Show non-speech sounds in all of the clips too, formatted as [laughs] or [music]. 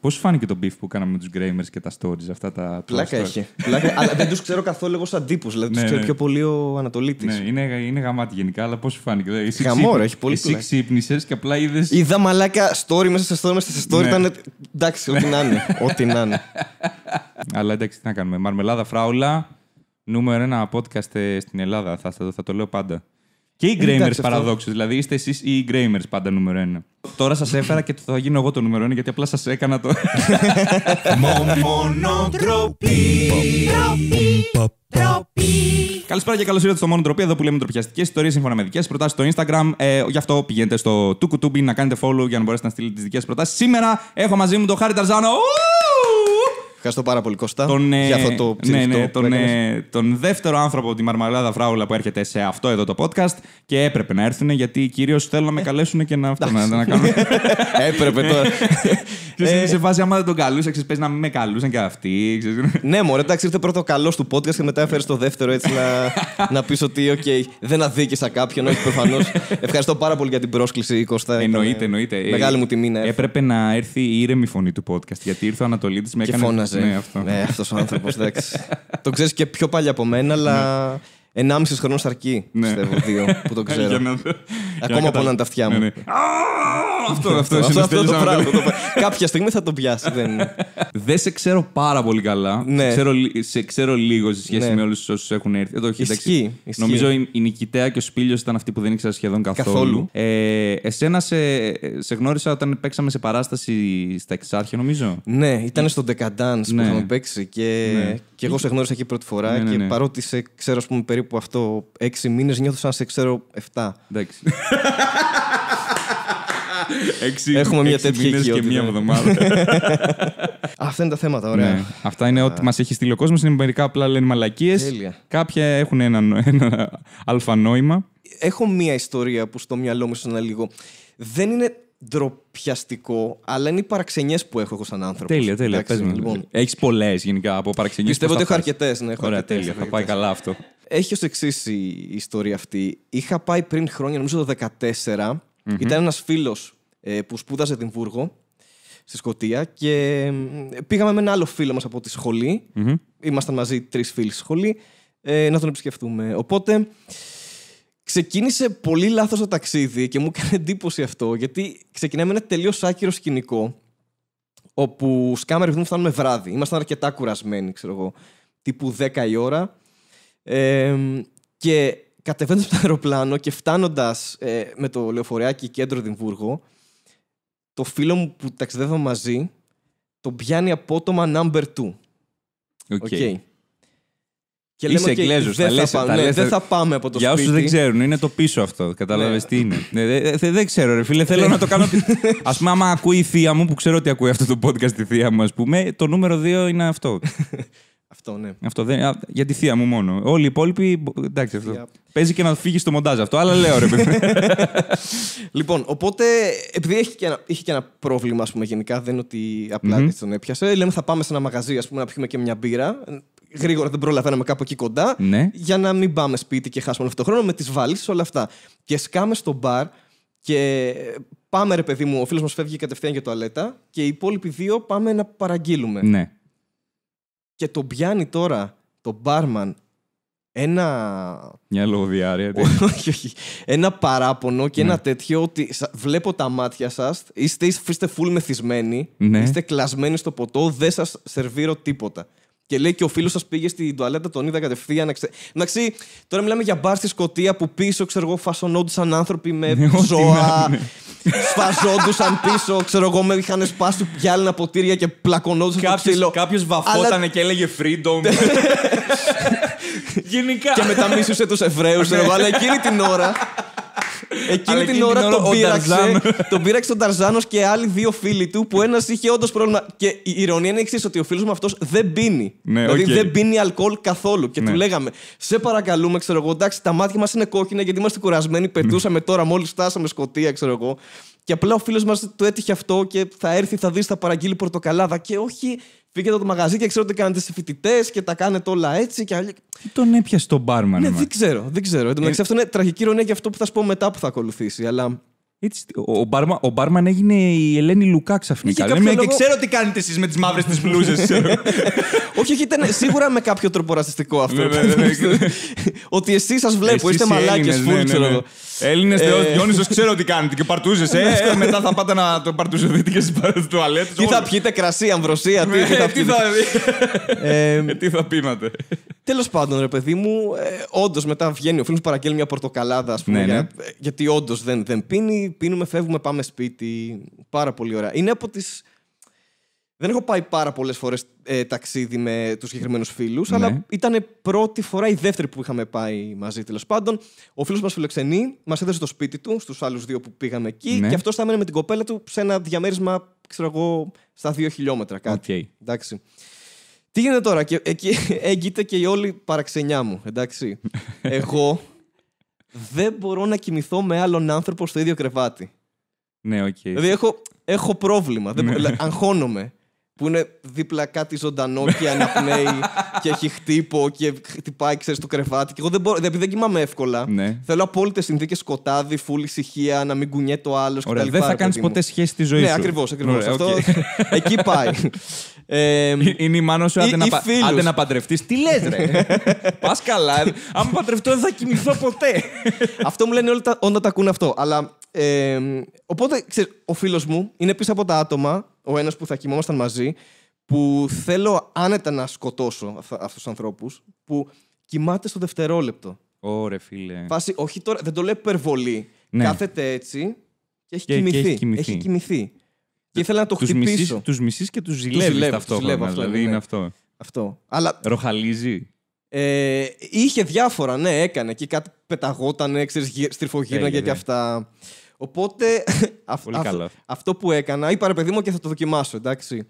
Πώς σου φάνηκε το beef που κάναμε με τους Γκρέιμερ και τα stories αυτά τα. Πλάκα έχει. αλλά δεν τους ξέρω καθόλου εγώ σαν τύπους. Δηλαδή τους ναι, ξέρει ναι. πιο πολύ ο Ανατολίτης. Ναι, είναι, είναι γαμάτι γενικά, αλλά πώς σου φάνηκε. Δηλαδή εσύ Γαμόρα, έχει πολύ Εσύ ξύπνησες και απλά είδες. Είδα μαλάκα story μέσα σε story, μέσα σε story. Ναι. Ήταν. Εντάξει, ό,τι να είναι. [laughs] Ό,τι να είναι. Αλλά εντάξει, τι να κάνουμε. Μαρμελάδα φράουλα. Νούμερο ένα podcast ε, στην Ελλάδα. Θα, θα το λέω πάντα. Και οι Γκρέιμερ παραδόξως. Δηλαδή είστε εσείς οι Γκρέιμερ πάντα νούμερο ένα. Τώρα σας έφερα και θα γίνω εγώ το νούμερο ένα γιατί απλά σας έκανα το. [laughs] Καλησπέρα και καλώς ήρθατε στο Μόνο εδώ που λέμε τροπιαστικέ ιστορίες σύμφωνα με δικές προτάσεις στο Instagram. Ε, γι' αυτό πηγαίνετε στο Tukutubi να κάνετε follow για να μπορέσετε να στείλετε τις δικές προτάσεις. Σήμερα έχω μαζί μου τον Χάρη Ταρζάνο. Ευχαριστώ πάρα πολύ, Κώστα. Τον, ε, για αυτό το ναι, ναι τον, ε, τον δεύτερο άνθρωπο από τη Μαρμαλάδα Φράουλα που έρχεται σε αυτό εδώ το podcast και έπρεπε να έρθουν γιατί κυρίως θέλω να με ε, καλέσουν και να, αυτό, να, να κάνουν. [laughs] έπρεπε τώρα. [laughs] ε, σε βάση άμα δεν τον καλούσες, ξέρεις, να μην με καλούσαν και αυτοί. ναι, μωρέ, εντάξει, ήρθε πρώτο καλός του podcast και μετά έφερες το δεύτερο έτσι να, [laughs] να πεις ότι, OK, δεν αδίκησα κάποιον, όχι προφανώς. Ευχαριστώ πάρα πολύ για την πρόσκληση, Κώστα. Εννοείται, εννοείται. Μεγάλη μου τιμή να Έπρεπε να έρθει η ήρεμη φωνή του podcast γιατί ήρθε ο Ανατολίτης με έκανε ναι, ναι, αυτό. Ναι, αυτός ο άνθρωπος. [laughs] το ξέρεις και πιο πάλι από μένα, αλλά. Ναι. ενάμιση χρόνο αρκεί, ναι. πιστεύω, δύο που το [laughs] ξέρω. Ακόμα πονάνε τα αυτιά μου. Ναι, ναι. Αυτό, αυτό, αυτό, το πράγμα. Κάποια στιγμή θα το πιάσει. Δεν σε ξέρω πάρα πολύ καλά. Ναι. Σε ξέρω λίγο σε σχέση με όλους όσους έχουν έρθει. Εδώ Νομίζω η Νικητέα και ο Σπίλιος ήταν αυτοί που δεν ήξερα σχεδόν καθόλου. Ε, εσένα σε γνώρισα όταν παίξαμε σε παράσταση στα Εξάρχεια, νομίζω. Ναι, ήταν στο Decadence που είχαμε παίξει και εγώ σε γνώρισα εκεί πρώτη φορά. Και παρότι σε ξέρω περίπου αυτό έξι μήνες, νιώθω σαν σε ξέρω 7. Εντάξει. Έξι, Έχουμε μια τέτοια μήνες και μία εβδομάδα. [laughs] Αυτά είναι τα θέματα, ωραία. Ναι. Αυτά είναι ό,τι μας έχει στείλει ο κόσμος. Είναι μερικά απλά λένε μαλακίες. Κάποια έχουν ένα, ένα αλφανόημα. Έχω μία ιστορία που στο μυαλό μου είναι λίγο. Δεν είναι ντροπιαστικό, αλλά είναι οι παραξενιές που έχω εγώ σαν άνθρωπος. Τέλεια, τέλεια. Λοιπόν. Έχεις πολλές γενικά από παραξενιές. Πιστεύω ότι έχω αρκετές. Ναι, Ωραία, τέλεια. Θα πάει καλά αυτό έχει ως εξής η ιστορία αυτή. Είχα πάει πριν χρόνια, νομίζω το 2014. Mm-hmm. Ήταν ένας φίλος ε, που σπούδαζε Βούργο, στη Σκωτία και πήγαμε με ένα άλλο φίλο μας από τη σχολή. μαζί τρεις φίλοι στη σχολή ε, να τον επισκεφτούμε. Οπότε ξεκίνησε πολύ λάθος το ταξίδι και μου έκανε εντύπωση αυτό γιατί ξεκινάμε ένα τελείως άκυρο σκηνικό όπου σκάμε ρυθμού φτάνουμε βράδυ. Ήμασταν αρκετά κουρασμένοι, ξέρω εγώ, τύπου 10 η ώρα. Ε, και κατεβαίνοντας από το αεροπλάνο και φτάνοντας ε, με το λεωφορεάκι κέντρο Δημβούργο, το φίλο μου που ταξιδεύω μαζί τον πιάνει απότομα number two. Οκ. Okay. Okay. Και Είσαι λέμε, okay, ναι, δεν θα, πάμε, ναι, από το για σπίτι. Για όσου δεν ξέρουν, είναι το πίσω αυτό. Κατάλαβε ναι. τι είναι. δεν ναι, δε, δε ξέρω, ρε φίλε, θέλω να το κάνω. [laughs] ας πούμε, άμα ακούει η θεία μου, που ξέρω ότι ακούει αυτό το podcast η θεία μου, ας πούμε, το νούμερο 2 είναι αυτό. [laughs] Αυτό, ναι. Αυτό δεν, για τη θεία μου μόνο. Όλοι οι υπόλοιποι. Εντάξει, αυτό. Παίζει και να φύγει στο μοντάζ αυτό, αλλά λέω ρε παιδί. [laughs] λοιπόν, οπότε επειδή είχε και, ένα, είχε και ένα πρόβλημα, ας πούμε, γενικά, δεν είναι ότι απλά mm-hmm. τον έπιασε. Λέμε θα πάμε σε ένα μαγαζί, ας πούμε, να πιούμε και μια μπύρα. Γρήγορα δεν προλαβαίναμε κάπου εκεί κοντά. Ναι. Για να μην πάμε σπίτι και χάσουμε όλο αυτό τον χρόνο με τις βάλει όλα αυτά. Και σκάμε στο μπαρ και πάμε ρε παιδί μου, ο φίλος μας φεύγει κατευθείαν για το αλέτα και οι υπόλοιποι δύο πάμε να παραγγείλουμε. Ναι και τον πιάνει τώρα τον μπάρμαν ένα. Μια λογοδιάρεια. όχι, όχι. Ένα παράπονο και ένα ναι. τέτοιο ότι βλέπω τα μάτια σας, είστε, είστε φουλ μεθυσμένοι, ναι. είστε κλασμένοι στο ποτό, δεν σας σερβίρω τίποτα. Και λέει και ο φίλος σας πήγε στην τουαλέτα, τον είδα κατευθείαν. Εντάξει, τώρα μιλάμε για μπαρ στη Σκωτία που πίσω, ξέρω εγώ, φασονόντουσαν άνθρωποι με ναι, ζώα. Σφαζόντουσαν πίσω, ξέρω εγώ, είχαν σπάσει γυάλινα ποτήρια και πλακωνόντουσαν κάποιος, Κάποιο βαφότανε και έλεγε freedom. [laughs] Γενικά. Και μετά μίσουσε τους Εβραίους, ναι. ξέρω εγώ, αλλά εκείνη την ώρα Εκείνη την, ώρα, τον πήραξε, [laughs] τον πήραξε τον και άλλοι δύο φίλοι του που ένας είχε όντως πρόβλημα. Και η ηρωνία είναι εξής: ότι ο φίλος μου αυτός δεν πίνει. Ναι, δηλαδή δεν πίνει αλκοόλ καθόλου. Και του ναι. λέγαμε, Σε παρακαλούμε, ξέρω εγώ, εντάξει, τα μάτια μας είναι κόκκινα γιατί είμαστε κουρασμένοι. Ναι. Πετούσαμε τώρα μόλις φτάσαμε σκοτία, ξέρω εγώ. Και απλά ο φίλος μας του έτυχε αυτό και θα έρθει, θα δει, θα παραγγείλει πορτοκαλάδα. Και όχι, φύγετε από το μαγαζί και ξέρω ότι κάνετε σε φοιτητές και τα κάνετε όλα έτσι. Και... Τι τον έπιασε τον μπάρμαν. Ναι, δεν ξέρω. Δεν ξέρω. Ε... Αυτό είναι τραγική ηρωνία για αυτό που θα σου πω μετά που θα ακολουθήσει. Αλλά ο, μπάρμα, ο μπάρμαν έγινε η Ελένη Λουκά ξαφνικά. Λέμε, λόγο... και ξέρω τι κάνετε εσείς με τις μαύρες τη μπλούζες. [laughs] όχι, όχι, ήταν σίγουρα με κάποιο τρόπο ρατσιστικό αυτό. [laughs] Ότι εσείς σας βλέπω, είστε μαλάκε φουλ, ναι, ναι, ξέρω ναι. Έλληνες, ε, [laughs] Διόνυσος, ξέρω τι κάνετε. Και παρτούζε, ε. Μετά θα πάτε να το παρτούζετε και στις τουαλέτες. Τι θα πιείτε, κρασί, αμβροσία, τι θα πιείτε. Ε, ε, τι θα πείματε. Τέλος πάντων, ρε παιδί μου, όντως μετά βγαίνει ο φίλος παραγγέλνει μια πορτοκαλάδα, ας πούμε. Γιατί όντως δεν πίνει πίνουμε, φεύγουμε, πάμε σπίτι. Πάρα πολύ ωραία. Είναι από τις. Δεν έχω πάει πάρα πολλές φορές ε, ταξίδι με τους συγκεκριμένους φίλους, αλλά ναι. ήταν πρώτη φορά, η δεύτερη που είχαμε πάει μαζί τέλος πάντων. Ο φίλος μας φιλοξενεί μας έδωσε το σπίτι του, στους άλλους δύο που πήγαμε εκεί, ναι. και αυτός θα μένει με την κοπέλα του σε ένα διαμέρισμα, ξέρω εγώ, στα δύο χιλιόμετρα κάτι. Okay. Εντάξει. Τι γίνεται τώρα, και, εκεί [laughs] έγκυται και η όλη παραξενιά μου, εντάξει. [laughs] εγώ δεν μπορώ να κοιμηθώ με άλλον άνθρωπο στο ίδιο κρεβάτι. Ναι, οκ. Okay. Δηλαδή έχω, έχω πρόβλημα. δεν, ναι. δηλαδή, αγχώνομαι που είναι δίπλα κάτι ζωντανό και αναπνέει [laughs] και έχει χτύπο και χτυπάει, ξέρεις, κρεβάτι. Και εγώ δεν μπορώ, επειδή δεν κοιμάμαι εύκολα. Ναι. Θέλω απόλυτες συνθήκες σκοτάδι, φούλη ησυχία, να μην κουνιέται ο άλλος κτλ. Δεν θα κάνει ποτέ σχέση στη ζωή ναι, σου. Ναι, ακριβώ. Ακριβώς. Αυτό, [laughs] εκεί πάει. [laughs] Ε, ε, είναι η μάνα σου, άντε, να, να παντρευτείς. Τι λες, ρε. Πας καλά. Αν παντρευτώ, δεν θα κοιμηθώ ποτέ. αυτό μου λένε όλοι τα, όταν τα ακούνε αυτό. Αλλά ε, οπότε, ξέρεις, ο φίλος μου είναι πίσω από τα άτομα, ο ένας που θα κοιμόμασταν μαζί, που θέλω άνετα να σκοτώσω αυτούς τους ανθρώπους, που κοιμάται στο δευτερόλεπτο. Ωρε, φίλε. Φάση, όχι τώρα, δεν το λέω υπερβολή. Ναι. Κάθεται έτσι και έχει, και, κοιμηθεί. Και έχει κοιμηθεί. Έχει Και ήθελα να το τους χτυπήσω. Τους μισείς και τους ζηλεύει ταυτόχρονα. Δηλαδή ναι. είναι ναι. αυτό. αυτό. Αλλά... Ροχαλίζει. Ε, είχε διάφορα, ναι, έκανε. Και κάτι πεταγότανε, ξέρεις, και αυτά. Οπότε [laughs] αυτό που έκανα, είπα ρε παιδί μου και θα το δοκιμάσω, εντάξει.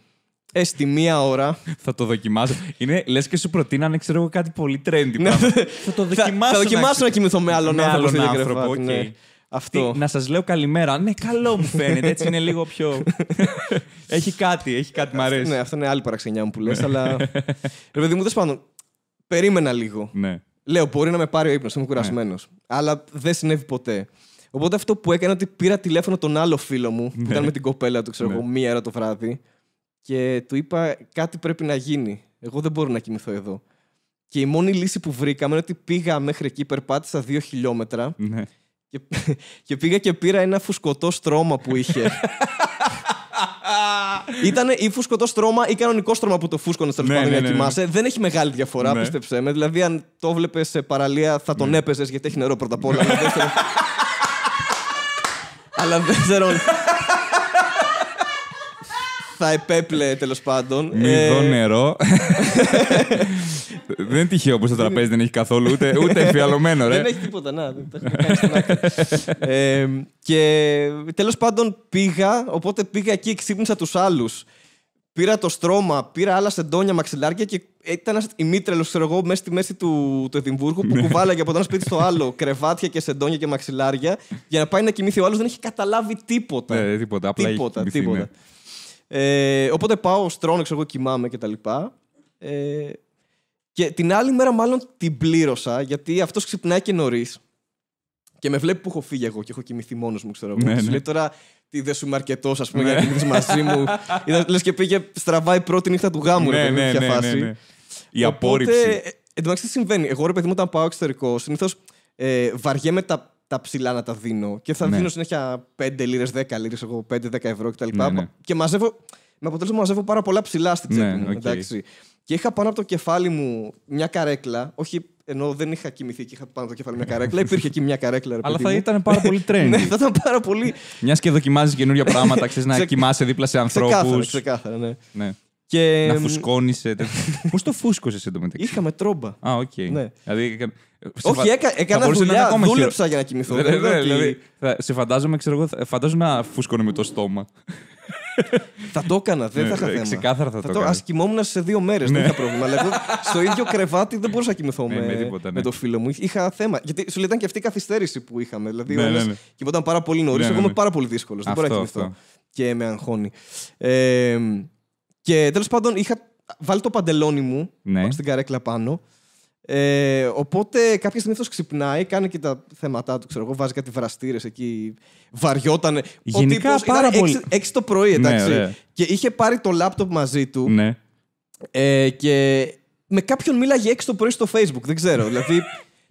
Ε, στη μία ώρα. θα το δοκιμάσω. Είναι, λες και σου προτείνανε, ξέρω εγώ, κάτι πολύ trendy. Ναι. [laughs] θα το δοκιμάσω. θα δοκιμάσω να κοιμηθώ με άλλον με άνθρωπο. άλλον άνθρωπο, ναι. Αυτό. να σας λέω καλημέρα. Ναι, καλό μου φαίνεται. Έτσι είναι λίγο πιο. [laughs] έχει κάτι, έχει κάτι, μ' αρέσει. Ναι, αυτό είναι άλλη παραξενιά μου που λες, ναι. αλλά. Ρε παιδί μου, δεν πάντων. Περίμενα λίγο. Ναι. Λέω, μπορεί να με πάρει ο ύπνος, είμαι κουρασμένος. Ναι. Αλλά δεν συνέβη ποτέ. Οπότε αυτό που έκανα ότι πήρα τηλέφωνο τον άλλο φίλο μου που ναι. ήταν με την κοπέλα του, ξέρω ναι. εγώ, μία ώρα το βράδυ και του είπα κάτι πρέπει να γίνει. Εγώ δεν μπορώ να κοιμηθώ εδώ. Και η μόνη λύση που βρήκαμε είναι ότι πήγα μέχρι εκεί, περπάτησα δύο χιλιόμετρα ναι. και, [laughs] και πήγα και πήρα ένα φουσκωτό στρώμα που είχε. [laughs] Ήταν ή φουσκωτό στρώμα ή κανονικό στρώμα που το φούσκωνε τέλο πάντων να κοιμάσαι. Δεν έχει μεγάλη διαφορά, πίστεψε με. Δηλαδή, αν το βλέπει σε παραλία, θα τον έπαιζες γιατί έχει νερό πρώτα απ' όλα. [laughs] Αλλά ξέρω, θα επέπλε τέλος πάντων. Μηδό ε, νερό. δεν είναι τυχαίο που το τραπέζι δεν έχει καθόλου ούτε, ούτε δεν έχει τίποτα, να. ε, και τέλος πάντων πήγα, οπότε πήγα εκεί και ξύπνησα τους άλλους πήρα το στρώμα, πήρα άλλα σεντόνια μαξιλάρια και ήταν ένας ημίτρελος, ξέρω εγώ, μέσα στη μέση του, του Εδιμβούργου που ναι. κουβάλαγε από το ένα σπίτι στο άλλο κρεβάτια και σεντόνια και μαξιλάρια για να πάει να κοιμηθεί. Ο άλλος δεν έχει καταλάβει τίποτα. Ναι, τίποτα. Απλά τίποτα. τίποτα. Ναι. Ε, οπότε πάω, στρώνω, ξέρω εγώ, κοιμάμαι κτλ. Ε, και την άλλη μέρα, μάλλον την πλήρωσα γιατί αυτός ξυπνάει και νωρίς. Και με βλέπει που έχω φύγει εγώ και έχω κοιμηθεί μόνος μου, ξέρω εγώ. Ναι, ναι, λέει τώρα τι δεν σου είμαι αρκετός, ας πούμε, για να κοιμηθεί μαζί μου. [laughs] Λες και πήγε στραβά η πρώτη νύχτα του γάμου, ρε ναι, παιδί μου, ναι, φάση. Η απόρριψη. Ε, Εν τω μεταξύ τι συμβαίνει. Εγώ, ρε παιδί μου, όταν πάω εξωτερικό, συνήθως ε, βαριέμαι τα, τα ψηλά να τα δίνω και θα δίνω συνέχεια 5 λίρε, 10 λίρες, εγώ 5-10 ευρώ κτλ. Και μαζεύω. Με αποτέλεσμα μαζεύω πάρα πολλά ψηλά στην τσέπη μου. Και είχα πάνω από το κεφάλι μου μια καρέκλα, όχι ενώ δεν είχα κοιμηθεί και είχα πάνω το κεφάλι μια καρέκλα. [laughs] Υπήρχε εκεί μια καρέκλα. Ρε, Αλλά [laughs] ναι, θα ήταν πάρα πολύ τρένο. ναι, θα ήταν πάρα πολύ. Μιας και δοκιμάζεις καινούργια πράγματα, ξέρεις να κοιμάσαι δίπλα σε ανθρώπους. Ξεκάθαρα, ξεκάθαρα, ναι. ναι. Και... Να φουσκώνει. [laughs] Πώς το φούσκωσες εντωμεταξύ. Είχαμε τρόμπα. Α, οκ. Okay. Ναι. Δηλαδή, όχι, έκα, έκανα δουλειά, δούλεψα για να κοιμηθώ. Ναι, δηλαδή, σε φαντάζομαι, ξέρω εγώ, φαντάζομαι να φούσκωνε με το στόμα. [laughs] θα το έκανα, δεν θα είχα ναι, θέμα. Ξεκάθαρα θα, το έκανα. Ας κοιμόμουν σε δύο μέρες, δεν ναι. είχα πρόβλημα. στο ίδιο κρεβάτι δεν μπορούσα να κοιμηθώ ναι, με, με, το φίλο μου. Είχα θέμα. Γιατί σου λέει ήταν και αυτή η καθυστέρηση που είχαμε. Δηλαδή, ναι, ναι, πάρα πολύ νωρίς. Εγώ είμαι πάρα πολύ δύσκολος. Δεν μπορώ να κοιμηθώ. Και με αγχώνει. Ε, και τέλος πάντων είχα βάλει το παντελόνι μου στην καρέκλα πάνω. Ε, οπότε κάποια στιγμή αυτός ξυπνάει, κάνει και τα θέματα του, ξέρω εγώ, βάζει κάτι βραστήρες εκεί, βαριόταν. Γενικά ο πάρα πολύ. έξι το πρωί, ναι, εντάξει. και είχε πάρει το λάπτοπ μαζί του. Ναι. Ε, και με κάποιον μίλαγε έξι το πρωί στο Facebook, δεν ξέρω. δηλαδή [laughs]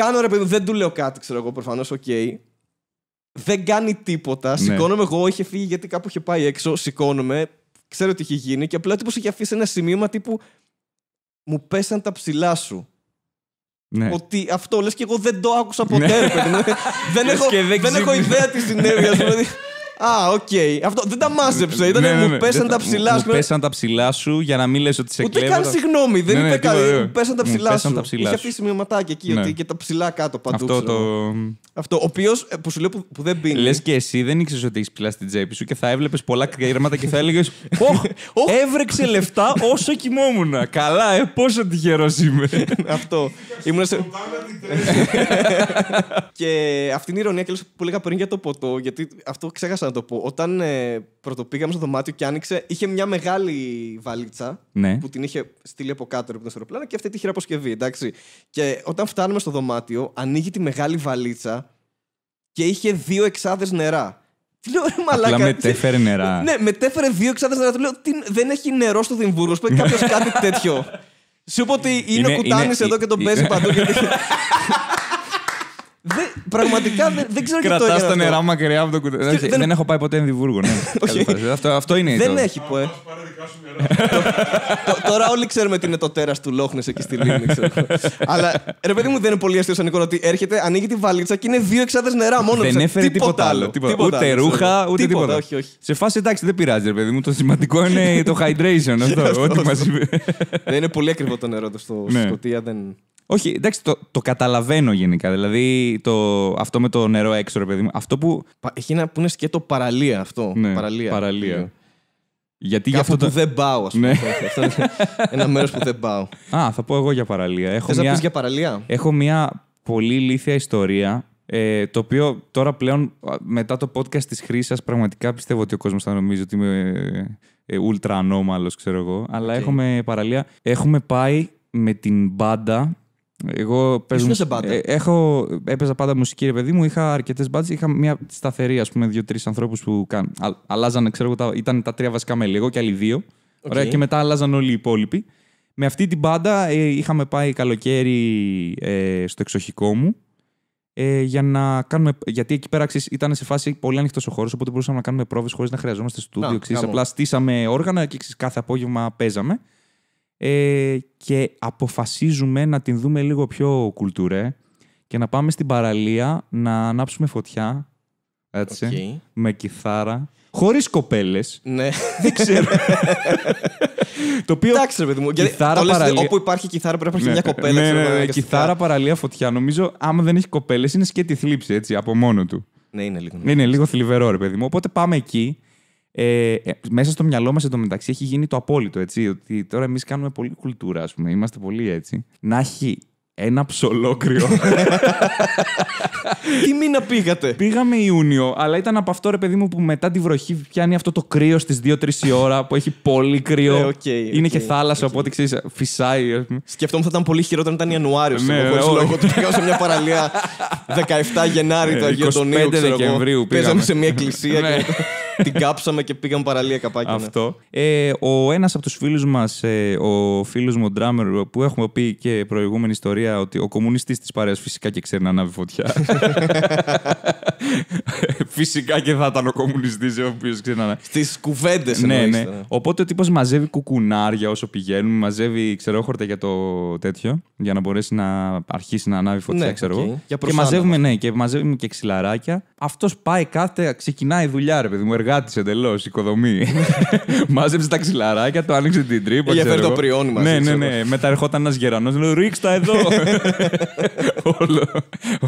Κάνω ρε παιδί, δεν του λέω κάτι, ξέρω εγώ προφανώς, οκ. Okay. Δεν κάνει τίποτα. Ναι. Σηκώνομαι εγώ, είχε φύγει γιατί κάπου είχε πάει έξω. Σηκώνομαι, ξέρω τι έχει γίνει και απλά τύπος είχε αφήσει ένα σημείωμα τύπου Μου πέσαν τα ψηλά σου. Ναι. Ότι αυτό λες και εγώ δεν το άκουσα ναι. ποτέ. [laughs] Ναι. δεν έχω, δεν, έχω ιδέα τι συνέβη, ας [laughs] Α, οκ. Αυτό δεν τα μάζεψε. Ήταν ναι, ναι μου ναι. πέσαν τα ψηλά σου. Μου πέσαν τα ψηλά σου για να μην λες ότι σε κλέβω. Ούτε καν συγγνώμη. Δεν είπε ναι, καλή. Μου πέσαν τα ψηλά σου. Είχε αφήσει μηματάκι εκεί ότι και τα ψηλά κάτω παντού. Αυτό το. Αυτό. Ο οποίος ε, που σου λέω που δεν πίνει. Λες και εσύ δεν ήξερες ότι έχεις ψηλά στην τσέπη σου και θα έβλεπες πολλά κρέματα και θα έλεγες. [laughs] Έβρεξε λεφτά όσο κοιμόμουν. Καλά, ε, πόσο τυχερό είμαι. [laughs] Αυτό. Ήμουν σε. [laughs] Και είναι η ηρωνία που έλεγα πριν για το ποτό, γιατί αυτό ξέχασα όταν ε, πρωτοπήγαμε στο δωμάτιο και άνοιξε, είχε μια μεγάλη βαλίτσα ναι. που την είχε στείλει από κάτω από το αεροπλάνο και αυτή τη χειραποσκευή. Εντάξει. Και όταν φτάνουμε στο δωμάτιο, ανοίγει τη μεγάλη βαλίτσα και είχε δύο εξάδες νερά. Τι λέω, ρε μαλάκα. Απλά μετέφερε νερά. Ναι, μετέφερε δύο εξάδες νερά. Του λέω, τι, δεν έχει νερό στο Δημβούργο. Σου κάποιος κάτι τέτοιο. Σου είπα ότι είναι, είναι κουτάνη εδώ και τον παίζει παντού. [laughs] Δε, πραγματικά δεν, δεν ξέρω τι το έκανε. Κρατά τα νερά μακριά από το κουτί. Δεν... δεν έχω πάει ποτέ Ενδιβούργο. Ναι. [laughs] αυτό, αυτό είναι. Δεν το... έχει που. Ε. Τώρα όλοι ξέρουμε τι είναι το τέρας του Λόχνες εκεί στη Λίμνη. Αλλά ρε παιδί μου δεν είναι πολύ αστείο σαν ότι έρχεται, ανοίγει τη βαλίτσα και είναι δύο εξάδες νερά μόνο Δεν έφερε τίποτα άλλο. Ούτε ρούχα, ούτε τίποτα. Σε φάση εντάξει δεν πειράζει ρε παιδί μου. Το σημαντικό είναι το [laughs] hydration Δεν είναι πολύ ακριβό το νερό του στο ναι. Σκοτία. Όχι, εντάξει, το, το καταλαβαίνω γενικά. Δηλαδή, το, αυτό με το νερό έξω, ρε παιδί μου. Αυτό που. Έχει να πούνε είναι σκέτο παραλία αυτό. Ναι, παραλία. παραλία. Γιατί για αυτό που δεν πάω, ας πούμε. Ναι. αυτό είναι ένα μέρος που δεν πάω. [laughs] Α, θα πω εγώ για παραλία. Έχω Θες μια... να πεις για παραλία. Έχω μια πολύ λήθεια ιστορία. Ε, το οποίο τώρα πλέον μετά το podcast της χρήσης, πραγματικά πιστεύω ότι ο κόσμος θα νομίζει ότι είμαι ε, ε ultra ανώμαλος ξέρω εγώ αλλά okay. έχουμε παραλία έχουμε πάει με την μπάντα εγώ παίζω, ε, έχω, έπαιζα πάντα μουσική, ρε παιδί μου. Είχα αρκετές μπάτσε. Είχα μια σταθερή, ας πούμε, δύο-τρει ανθρώπους που κα... α, αλλάζανε, ξέρω εγώ, ήταν τα τρία βασικά μέλη. Εγώ και άλλοι δύο. Okay. Ωραία, και μετά αλλάζαν όλοι οι υπόλοιποι. Με αυτή την μπάντα ε, είχαμε πάει καλοκαίρι ε, στο εξοχικό μου. Ε, για να κάνουμε. Γιατί εκεί πέρα ήταν σε φάση πολύ ανοιχτός ο χώρος, οπότε μπορούσαμε να κάνουμε πρόβες χωρίς να χρειαζόμαστε στούντιο. Απλά στήσαμε όργανα και ξέρεις, κάθε απόγευμα παίζαμε. Ε, και αποφασίζουμε να την δούμε λίγο πιο κουλτουρέ και να πάμε στην παραλία να ανάψουμε φωτιά έτσι, με κιθάρα. Χωρίς κοπέλες. Ναι. Δεν ξέρω. το οποίο. Εντάξει, παιδί μου. Κιθάρα παραλία... Όπου υπάρχει κιθάρα πρέπει να υπάρχει ναι, μια ναι, κοπέλα. Ναι, ναι, ναι κιθάρα, παραλία, φωτιά. Νομίζω άμα δεν έχει κοπέλες είναι σκέτη θλίψη έτσι από μόνο του. Ναι, είναι λίγο. Ναι, είναι λίγο θλιβερό, ρε παιδί μου. Οπότε πάμε εκεί ε, ε, μέσα στο μυαλό μας εντωμεταξύ έχει γίνει το απόλυτο. Έτσι, ότι τώρα εμείς κάνουμε πολύ κουλτούρα, ας πούμε. Είμαστε πολύ έτσι. Να έχει ένα ψολόκριο. [laughs] Τι μήνα πήγατε. Πήγαμε Ιούνιο, αλλά ήταν από αυτό ρε παιδί μου που μετά τη βροχή πιάνει αυτό το κρύο στις 2-3 η ώρα που έχει πολύ κρύο. Ε, είναι και θάλασσα, okay. οπότε ξέρεις, φυσάει. Σκεφτόμουν θα ήταν πολύ χειρότερο ήταν Ιανουάριος. Ε, ναι, ναι, λόγο του πήγαμε σε μια παραλία 17 Γενάρη το Αγιοτονίου. 5 Δεκεμβρίου Παίζαμε σε μια εκκλησία. Ναι. και [laughs] την κάψαμε και πήγαμε παραλία καπάκι. Ναι. Αυτό. Ε, ο ένας από τους φίλους μας, ο φίλος μου, ο Ντράμερ, που έχουμε πει και προηγούμενη ιστορία ότι ο κομμουνιστής της παρέας φυσικά και ξέρει να ανάβει φωτιά. [laughs] φυσικά και θα ήταν ο κομμουνιστής ο οποίος ξέρει να ανάβει. Στις κουβέντες ναι, ναι. Ε. Οπότε ο τύπος μαζεύει κουκουνάρια όσο πηγαίνουν μαζεύει ξερόχορτα για το τέτοιο, για να μπορέσει να αρχίσει να ανάβει φωτιά, ναι, Και μαζεύουμε, ναι, και μαζεύουμε και ξυλαράκια. Αυτός πάει κάθε, ξεκινάει δουλειά, ρε παιδί μου, εργάτης εντελώς, οικοδομή. [laughs] Μάζεψε τα ξυλαράκια, το άνοιξε την τρύπα. Για φέρει το πριόνι μα. Ναι, ναι, ναι. Μετά ερχόταν ένας γερανός, λέω ρίξ εδώ. [laughs]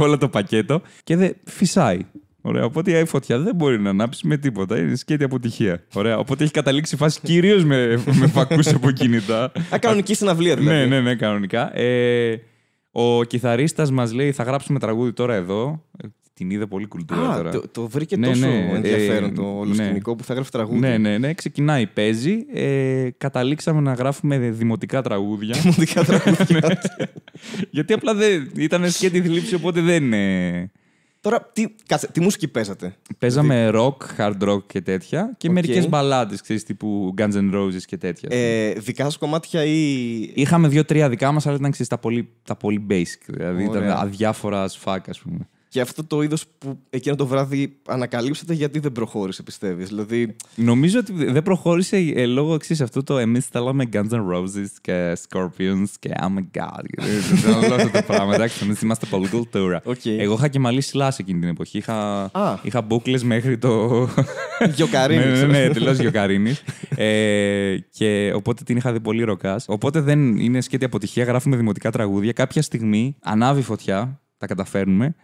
όλο, το πακέτο και δεν φυσάει. Ωραία. Οπότε η φωτιά δεν μπορεί να ανάψει με τίποτα. Είναι σκέτη αποτυχία. Ωραία. Οπότε έχει καταλήξει η φάση κυρίως με, με από κινητά. Α, κανονική συναυλία δηλαδή. Ναι, ναι, ναι, κανονικά. Ε, ο κιθαρίστας μας λέει θα γράψουμε τραγούδι τώρα εδώ. Την είδα πολύ κουλτούρα. τώρα. Το, το βρήκε ναι, τόσο ναι, ενδιαφέρον ε, το όλο ε, ναι. που θα γράφει τραγούδια. Ναι, ναι, ναι. Ξεκινάει, παίζει. Ε, καταλήξαμε να γράφουμε δημοτικά τραγούδια. [laughs] Δημοτικά τραγούδια. [laughs] Γιατί απλά δεν, ήταν σκέτη θλίψη, οπότε δεν. είναι. Τώρα, τι, τι μουσική παίζατε. Παίζαμε δηλαδή- rock, hard rock και τέτοια. Και okay. μερικές μπαλάτες ξέρεις, τύπου Guns N' Roses και τέτοια. Ε, δικά σας κομμάτια ή. Είχαμε δύο-τρία δικά μας, αλλά ήταν ξέρεις, τα, πολύ, τα πολύ basic. Δηλαδή Ωραία. ήταν αδιάφορα as ας πούμε και αυτό το είδος που εκείνο το βράδυ ανακαλύψατε γιατί δεν προχώρησε, πιστεύεις. Δηλαδή... Νομίζω ότι δεν προχώρησε ε, λόγω εξής αυτό το εμείς τα λέμε Guns N' Roses και Scorpions και I'm a God. Όλα αυτά τα πράγματα. εμείς είμαστε πολύ κουλτούρα. Εγώ είχα και μαλλί σλάς εκείνη την εποχή. Είχα, είχα μπουκλε μέχρι το. Γιοκαρίνης. ναι, ναι, ναι τελώ γιοκαρίνης. Ε, και οπότε την είχα δει πολύ ροκάς. Οπότε δεν είναι σκέτη αποτυχία. Γράφουμε δημοτικά τραγούδια. Κάποια στιγμή ανάβει φωτιά. Τα καταφέρνουμε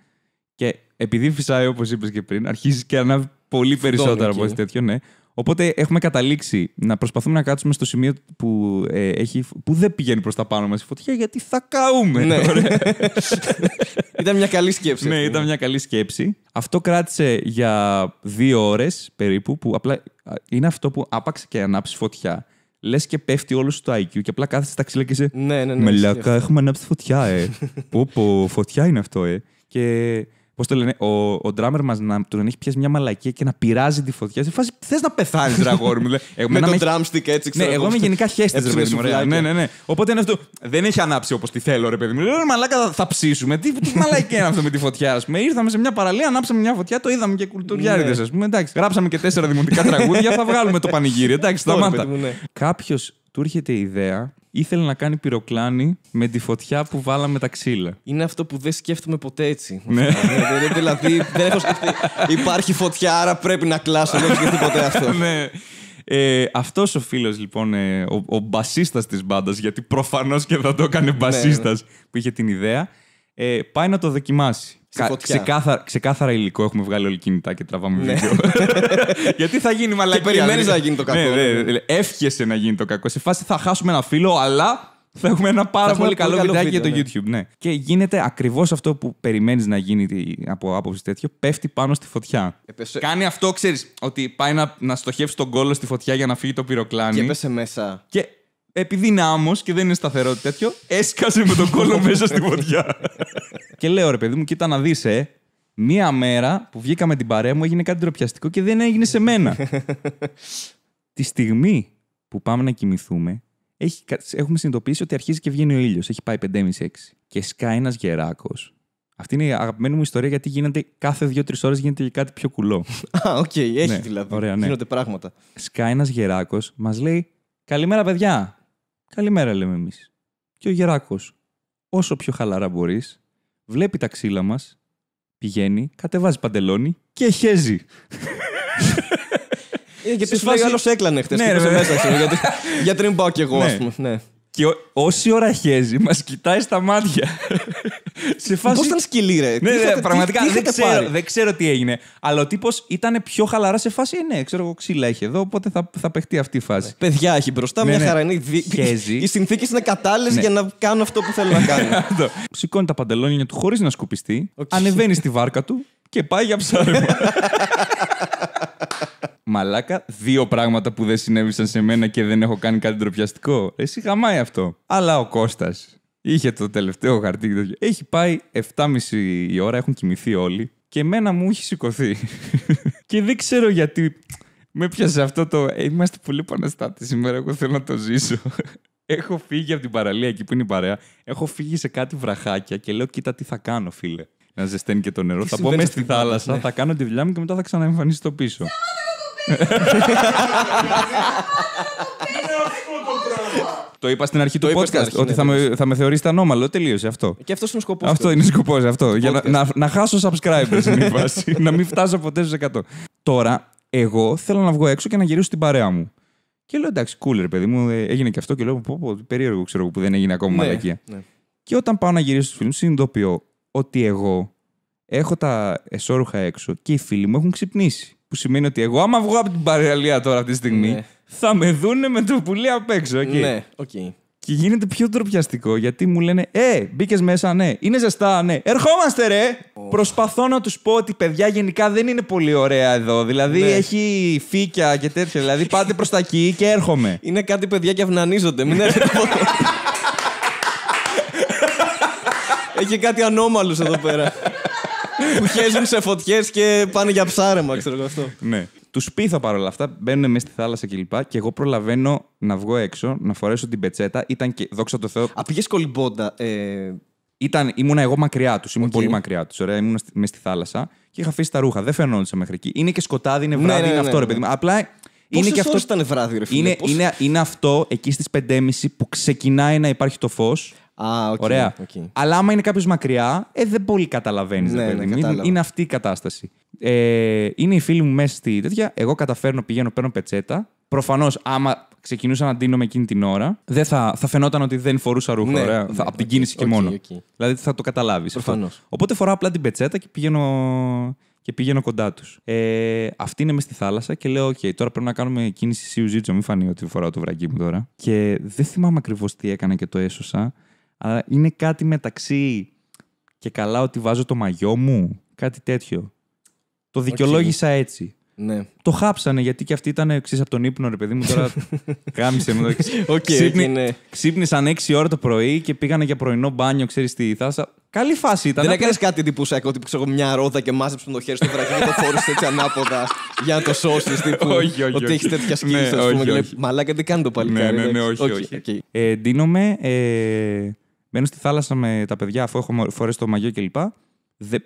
επειδή φυσάει όπως είπες και πριν, αρχίζει και ανάβει πολύ περισσότερο. από ό,τι τέτοιο, ναι. Οπότε έχουμε καταλήξει να προσπαθούμε να κάτσουμε στο σημείο που, ε, έχει, που δεν πηγαίνει προς τα πάνω μας η φωτιά, γιατί θα καούμε. Ναι. [laughs] ήταν μια καλή σκέψη. Ναι, ήταν μια καλή σκέψη. Αυτό κράτησε για δύο ώρες περίπου, που απλά είναι αυτό που άπαξε και ανάψει φωτιά. Λες και πέφτει όλος το IQ και απλά κάθεσαι στα ξύλα και είσαι. Ναι, ναι, ναι. Μελάκα, έχουμε ανάψει φωτιά, ε. [laughs] πω, πω, φωτιά είναι αυτό, ε. Και Πώς το λένε, ο, ο drummer μας να του έχει πιάσει μια μαλακία και να πειράζει τη φωτιά. Σε φάση θες να πεθάνεις, τραγόρι [laughs] ναι, μου. με το τον drumstick έτσι, ξέρω. Ναι, εγώ είμαι γενικά χέστη, ρε παιδί μου. Ναι, ναι, ναι. Οπότε είναι αυτό. Δεν έχει ανάψει όπως τη θέλω, ρε παιδί μου. Λέω, μαλάκα θα ψήσουμε. Τι, τι μαλακία είναι αυτό με τη φωτιά, ας πούμε. Ήρθαμε σε μια παραλία, ανάψαμε μια φωτιά, το είδαμε και κουλτουριάριδες, ναι. ας πούμε. Εντάξει, γράψαμε και τέσσερα δημοτικά τραγούδια, θα βγάλουμε το πανηγύρι. Εντάξει, σταμάτα. Ναι. Κάποιος του έρχεται η ιδέα ήθελε να κάνει πυροκλάνη με τη φωτιά που βάλαμε τα ξύλα. Είναι αυτό που δεν σκέφτομαι ποτέ έτσι. Ναι. ναι, ναι, ναι δηλαδή, δεν έχω σκεφτεί. Υπάρχει φωτιά, άρα πρέπει να κλάσω. Δεν έχω ποτέ αυτό. ναι. Ε, αυτός ο φίλος λοιπόν, ε, ο, ο μπασίστας της μπάντας, γιατί προφανώς και θα το έκανε μπασίστας που είχε την ιδέα, ε, πάει να το δοκιμάσει. Κα, ξεκάθαρα, ξεκάθαρα υλικό έχουμε βγάλει όλοι κινητά και τραβάμε ναι. βίντεο. [laughs] Γιατί θα γίνει μαλακία. Και περιμένεις δηλαδή. να γίνει το κακό. Ναι ναι, ναι, ναι, εύχεσαι να γίνει το κακό. Σε φάση θα χάσουμε ένα φίλο, αλλά θα έχουμε ένα πάρα πολύ, καλό, καλό βιντεάκι για το YouTube. Ναι. Και γίνεται ακριβώς αυτό που περιμένεις να γίνει από άποψη τέτοιο, πέφτει πάνω στη φωτιά. Ε, Κάνει αυτό, ξέρεις, ότι πάει να, να στοχεύσει τον κόλλο στη φωτιά για να φύγει το πυροκλάνι. Και έπεσε μέσα. Και επειδή είναι άμμος και δεν είναι σταθερό τέτοιο, έσκασε με τον κόλλο μέσα στη φωτιά. και λέω ρε παιδί μου, κοίτα να δεις, ε. Μία μέρα που βγήκα με την παρέα μου έγινε κάτι ντροπιαστικό και δεν έγινε σε μένα. Τη στιγμή που πάμε να κοιμηθούμε, έχει, έχουμε συνειδητοποιήσει ότι αρχίζει και βγαίνει ο ήλιος. Έχει πάει 5,5-6. Και σκάει ένας γεράκος. Αυτή είναι η αγαπημένη μου ιστορία γιατί γίνεται κάθε 2-3 ώρες γίνεται κάτι πιο κουλό. [laughs] Α, οκ, okay, έχει ναι, δηλαδή. Ωραία, ναι. Γίνονται πράγματα. Σκάει ένας γεράκος, μας λέει Καλημέρα, παιδιά. Καλημέρα, λέμε εμείς. Και ο Γεράκος, όσο πιο χαλαρά μπορείς, βλέπει τα ξύλα μας, πηγαίνει, κατεβάζει παντελόνι και χέζει. Ε, γιατί σου φάει άλλος έκλανε χτε. Ναι, γιατί, [laughs] γιατί δεν πάω κι εγώ, ας ναι. πούμε. Ναι. Και όση ώρα χέζει, μας κοιτάει στα μάτια σε φάση. Πώς ήταν σκυλή, ρε. Ναι, ναι, πραγματικά τι, τι δεν, ξέρω, δεν ξέρω τι έγινε. Αλλά ο τύπος ήταν πιο χαλαρά σε φάση. Ε, ναι, ξέρω εγώ ξύλα έχει εδώ, οπότε θα, θα παιχτεί αυτή η φάση. Παιδιά έχει μπροστά, ναι, μια ναι. χαρά είναι. Οι συνθήκες είναι κατάλληλες για να κάνω αυτό που θέλω να κάνω. [laughs] Σηκώνει τα παντελόνια του χωρίς να σκουπιστεί, ανεβαίνει στη βάρκα του και πάει για ψάρεμα. [laughs] Μαλάκα, δύο πράγματα που δεν συνέβησαν σε μένα και δεν έχω κάνει κάτι ντροπιαστικό. Εσύ χαμάει αυτό. Αλλά ο Κώστας Είχε το τελευταίο χαρτί. Έχει πάει 7.30 η ώρα, έχουν κοιμηθεί όλοι. Και εμένα μου έχει σηκωθεί. [laughs] και δεν ξέρω γιατί. Με πιάσε αυτό το. «Ε, είμαστε πολύ επαναστάτες σήμερα. Εγώ θέλω να το ζήσω. [laughs] Έχω φύγει από την παραλία εκεί που είναι η παρέα. Έχω φύγει σε κάτι βραχάκια και λέω: Κοίτα τι θα κάνω, φίλε. Να ζεσταίνει και το νερό. Τι θα πω μέσα στη θάλασσα, ναι. θα κάνω τη δουλειά μου και μετά θα ξαναεμφανιστώ πίσω. Είναι να το [laughs] Το είπα στην αρχή το του podcast. ότι ναι, θα, με, θα με θεωρήσετε ανώμαλο. Τελείωσε αυτό. Και είναι αυτό είναι ο σκοπός. Αυτό είναι σκοπό. Για να, να, χάσω subscribers είναι η [laughs] να μην φτάσω ποτέ στους 100. Τώρα, εγώ θέλω να βγω έξω και να γυρίσω την παρέα μου. Και λέω εντάξει, cool, ρε παιδί μου, ε, έγινε και αυτό. Και λέω πω, πω, περίεργο ξέρω που δεν έγινε ακόμα ναι, μαλακία. Ναι. Και όταν πάω να γυρίσω του φίλους συνειδητοποιώ ότι εγώ έχω τα εσόρουχα έξω και οι φίλοι μου έχουν ξυπνήσει. Που σημαίνει ότι εγώ, άμα βγω από την παραλία τώρα αυτή τη στιγμή, ναι θα με δούνε με το πουλί απ' έξω. Ναι, οκ. Και γίνεται πιο ντροπιαστικό γιατί μου λένε Ε, μπήκες μέσα, ναι. Είναι ζεστά, ναι. Ερχόμαστε, ρε! Προσπαθώ να τους πω ότι παιδιά γενικά δεν είναι πολύ ωραία εδώ. Δηλαδή ναι. έχει φύκια και τέτοια. Δηλαδή πάτε προς τα εκεί και έρχομαι. Είναι κάτι παιδιά και αυνανίζονται. Μην έρχεται Έχει κάτι ανώμαλους εδώ πέρα. που χέζουν σε φωτιές και πάνε για ψάρεμα, ξέρω αυτό. Ναι. Τους πείθω παρόλα αυτά, μπαίνουν μέσα στη θάλασσα κλπ. Και, και εγώ προλαβαίνω να βγω έξω, να φορέσω την πετσέτα. Ήταν και, δόξα τω Θεώ. Α, κολυμπώντα. Ε... Ήταν, ήμουνα εγώ μακριά τους, ήμουν πολύ μακριά τους. Ωραία, ήμουν μέσα στη θάλασσα και είχα αφήσει τα ρούχα. Δεν φαινόντουσα μέχρι εκεί. Είναι και σκοτάδι, είναι ναι, βράδυ, ναι, είναι ναι, αυτό ρε παιδί μου. Απλά είναι και αυτό. ήταν βράδυ, ρε φίλε. Είναι, είναι, είναι αυτό εκεί στις 5.30 που ξεκινάει να υπάρχει το φως. Α, okay, Ωραία. Okay. Αλλά άμα είναι κάποιος μακριά, ε, δεν πολύ καταλαβαίνεις. Ναι, ναι, είναι, αυτή η κατάσταση. Ε, είναι οι φίλοι μου μέσα στη τέτοια. Εγώ καταφέρνω, πηγαίνω, παίρνω πετσέτα. Προφανώς, άμα ξεκινούσα να ντύνομαι εκείνη την ώρα, δεν θα, θα φαινόταν ότι δεν φορούσα ρούχα. Ναι, ναι από την okay, κίνηση και μόνο. Δηλαδή θα το καταλάβεις. Προφανώς. Οπότε φοράω απλά την πετσέτα και πηγαίνω και πήγαινω κοντά τους. Ε, αυτή είναι μες στη θάλασσα και λέω: OK, τώρα πρέπει να κάνουμε κίνηση Σιουζίτσο. Μην φανεί ότι φοράω το βραγί μου τώρα. Και δεν θυμάμαι ακριβώς τι έκανα και το έσωσα. Αλλά είναι κάτι μεταξύ και καλά ότι βάζω το μαγιό μου, κάτι τέτοιο. Το δικαιολόγησα έτσι. Ναι. Το χάψανε γιατί και αυτή ήταν εξή από τον ύπνο, ρε παιδί μου. Τώρα γάμισε [laughs] με το εξή. Ναι. Ξύπνησαν 6 ώρα το πρωί και πήγανε για πρωινό μπάνιο, ξέρεις τη θάλασσα. Καλή φάση ήταν. Δεν έκανε πέρα... κάτι εντυπωσιακό ότι εγώ μια ρόδα και μάζεψε το χέρι στο βραχί και το φόρησε έτσι ανάποδα για να το σώσεις. Τύπου όχι, όχι, ότι έχεις τέτοια σκέψη, ναι, ας πούμε. Μαλάκα δεν κάνει το παλιό. Ναι, ναι, ναι όχι. Μένω στη θάλασσα με τα παιδιά, αφού έχω φορέσει το μαγιό κλπ.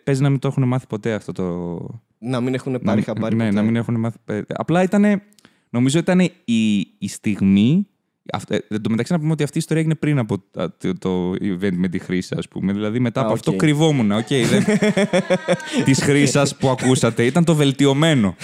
Παίζει να μην το έχουν μάθει ποτέ αυτό το. Να μην έχουν πάρει χαμπάρι. Ναι, να μην έχουν μάθει. Ε, απλά ήταν. Νομίζω ήταν η, στιγμή. Ε, εν τω μεταξύ να πούμε ότι αυτή η ιστορία έγινε πριν από το, το event με τη χρήση, ας πούμε. Δηλαδή μετά από okay. αυτό κρυβόμουν. Οκ, okay, [laughs] δεν... της Χρήσας που ακούσατε. Ήταν το βελτιωμένο.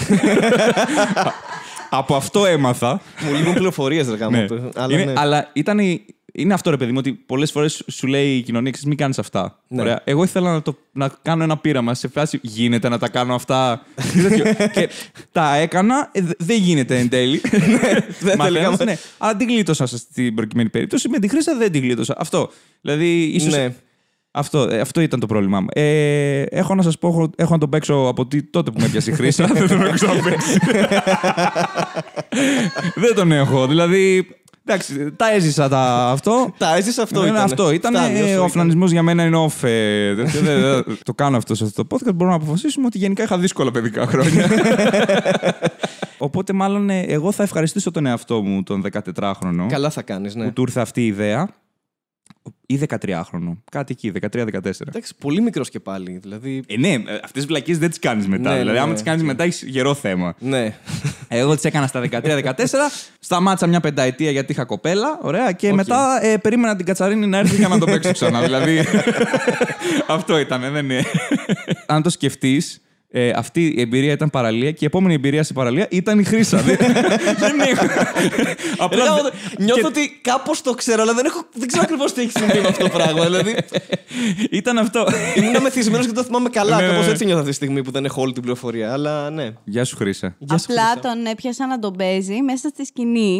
[laughs] από αυτό έμαθα. Μου λείπουν πληροφορίες, δεν ναι. κάνω. Αλλά, ναι. αλλά ήταν η, είναι αυτό ρε παιδί μου, ότι πολλές φορές σου λέει η κοινωνία: Μην κάνεις αυτά. Ναι. Εγώ ήθελα να, το, να κάνω ένα πείραμα σε φάση. Γίνεται να τα κάνω αυτά. και τα έκανα. Ε, δεν γίνεται εν τέλει. [laughs] Ναι, [laughs] δεν ναι. Αλλά την γλίτωσα στην προκειμένη περίπτωση. Με τη χρήσα δεν την γλίτωσα. Αυτό. Δηλαδή, ίσως... Ναι. Αυτό, ε, αυτό ήταν το πρόβλημά μου. Ε, έχω να σας πω, έχω, να το παίξω από τι, τότε που με πιάσει η χρήσα. δεν [laughs] δεν τον έχω. Δηλαδή, Εντάξει, τα έζησα τα αυτό. Τα έζησα αυτό. Ναι, Ήταν αυτό. Ήταν ε, ο αφνανισμό για μένα είναι off. Ε, το κάνω αυτό σε αυτό το podcast. Μπορούμε να αποφασίσουμε ότι γενικά είχα δύσκολα παιδικά χρόνια. [laughs] Οπότε, μάλλον ε, εγώ θα ευχαριστήσω τον εαυτό μου, τον 14χρονο. Καλά θα κάνεις, ναι. Που του ήρθε αυτή η ιδέα ή 13χρονο. Κάτι εκεί, 13-14. Εντάξει, πολύ μικρός και πάλι. Δηλαδή... Ε, ναι, ε, αυτές τις βλακίες δεν τις κάνεις μετά. Ναι, δηλαδή, ναι. άμα τις ναι. κάνεις μετά, έχεις γερό θέμα. Ναι. Ε, εγώ τις έκανα στα 13-14, σταμάτησα μια πενταετία γιατί είχα κοπέλα. Ωραία, και μετά ε, περίμενα την Κατσαρίνη να έρθει για να το παίξω ξανά. δηλαδή. [laughs] Αυτό ήταν, δεν είναι. Αν το σκεφτείς, ε, αυτή η εμπειρία ήταν παραλία και η επόμενη εμπειρία σε παραλία ήταν η Χρύσα. [laughs] δεν έχω. Απλά νιώθω ότι κάπως το ξέρω, αλλά δεν, έχω... δεν ξέρω ακριβώς τι έχει συμβεί με αυτό το πράγμα. Δηλαδή... [laughs] ήταν αυτό. Ήμουν μεθυσμένος και το θυμάμαι καλά. Ναι, ναι, κάπως ναι. έτσι νιώθω αυτή τη στιγμή που δεν έχω όλη την πληροφορία. Αλλά ναι. Γεια σου, Χρύσα. Απλά τον έπιασα να τον παίζει μέσα στη σκηνή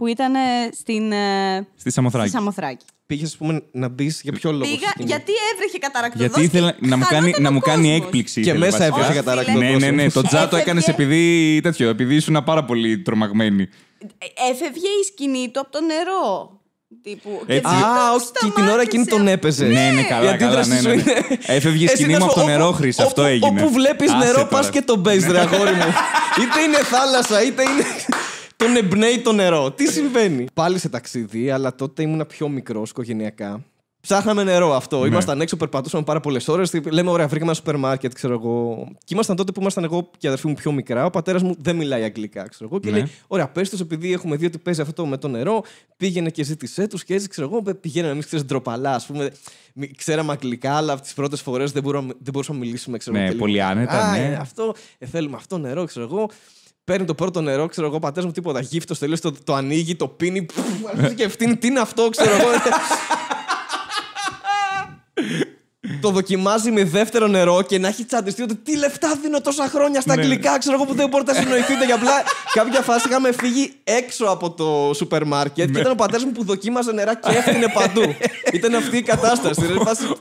που ήταν ε, στην. Ε, στη Σαμοθράκη. Στη Σαμοθράκη. Πήγες, ας πούμε, να μπει για ποιο λόγο. Πήγα, γιατί έβρεχε καταρακτοδό. Γιατί ήθελα να μου κάνει, να μου κάνει έκπληξη. Και μέσα έβρεχε καταρακτοδό. Ναι, ναι, ναι. Το τζάτο έκανες επειδή. τέτοιο, επειδή ήσουν πάρα πολύ τρομαγμένη. Έφευγε η σκηνή του από το νερό. Τύπου. Α, όχι, την ώρα εκείνη τον έπαιζε. Ναι, ναι, ναι. καλά, ναι, ναι, Έφευγε η σκηνή μου από το νερό, Χρυσ, αυτό έγινε. Όπου βλέπεις νερό, πας και τον παίζει, ρε αγόρι μου. Είτε είναι θάλασσα, είτε είναι τον εμπνέει το νερό. Τι συμβαίνει. Πάλι σε ταξίδι, αλλά τότε ήμουν πιο μικρός οικογενειακά. Ψάχναμε νερό αυτό. Ναι. Ήμασταν έξω, περπατούσαμε πάρα πολλές ώρες. Λέμε, ωραία, βρήκαμε ένα σούπερ μάρκετ, ξέρω εγώ. Και ήμασταν τότε που ήμασταν εγώ και η αδερφή μου πιο μικρά. Ο πατέρας μου δεν μιλάει αγγλικά, ξέρω εγώ. Και ναι. λέει, ωραία, πες τους, επειδή έχουμε δει ότι παίζει αυτό με το νερό, πήγαινε και ζήτησε τους και έτσι, ξέρω εγώ. Πηγαίναμε εμείς, ξέρεις, ντροπαλά, ας πούμε. Ξέραμε αγγλικά, αλλά τις πρώτες φορές δεν, μπορούσαμε να μιλήσουμε, ξέρω Ναι, πολύ άνετα. Ναι, ε, αυτό, ε, θέλουμε αυτό νερό, ξέρω εγώ. Παίρνει το πρώτο νερό, ξέρω εγώ, πατέρας μου τίποτα. Γύφτος τελείω το, το ανοίγει, το πίνει. Αρχίζει και φτύνει, Τι είναι αυτό, ξέρω εγώ. [laughs] το δοκιμάζει με δεύτερο νερό και να έχει τσαντιστεί ότι τι λεφτά δίνω τόσα χρόνια στα ναι. αγγλικά. Ξέρω εγώ που δεν μπορείτε να συνοηθείτε. Και απλά [laughs] κάποια φάση είχαμε φύγει έξω από το σούπερ μάρκετ και ναι. ήταν ο πατέρας μου που δοκίμαζε νερά και έφτιανε παντού. [laughs] ήταν αυτή η κατάσταση. Δηλαδή,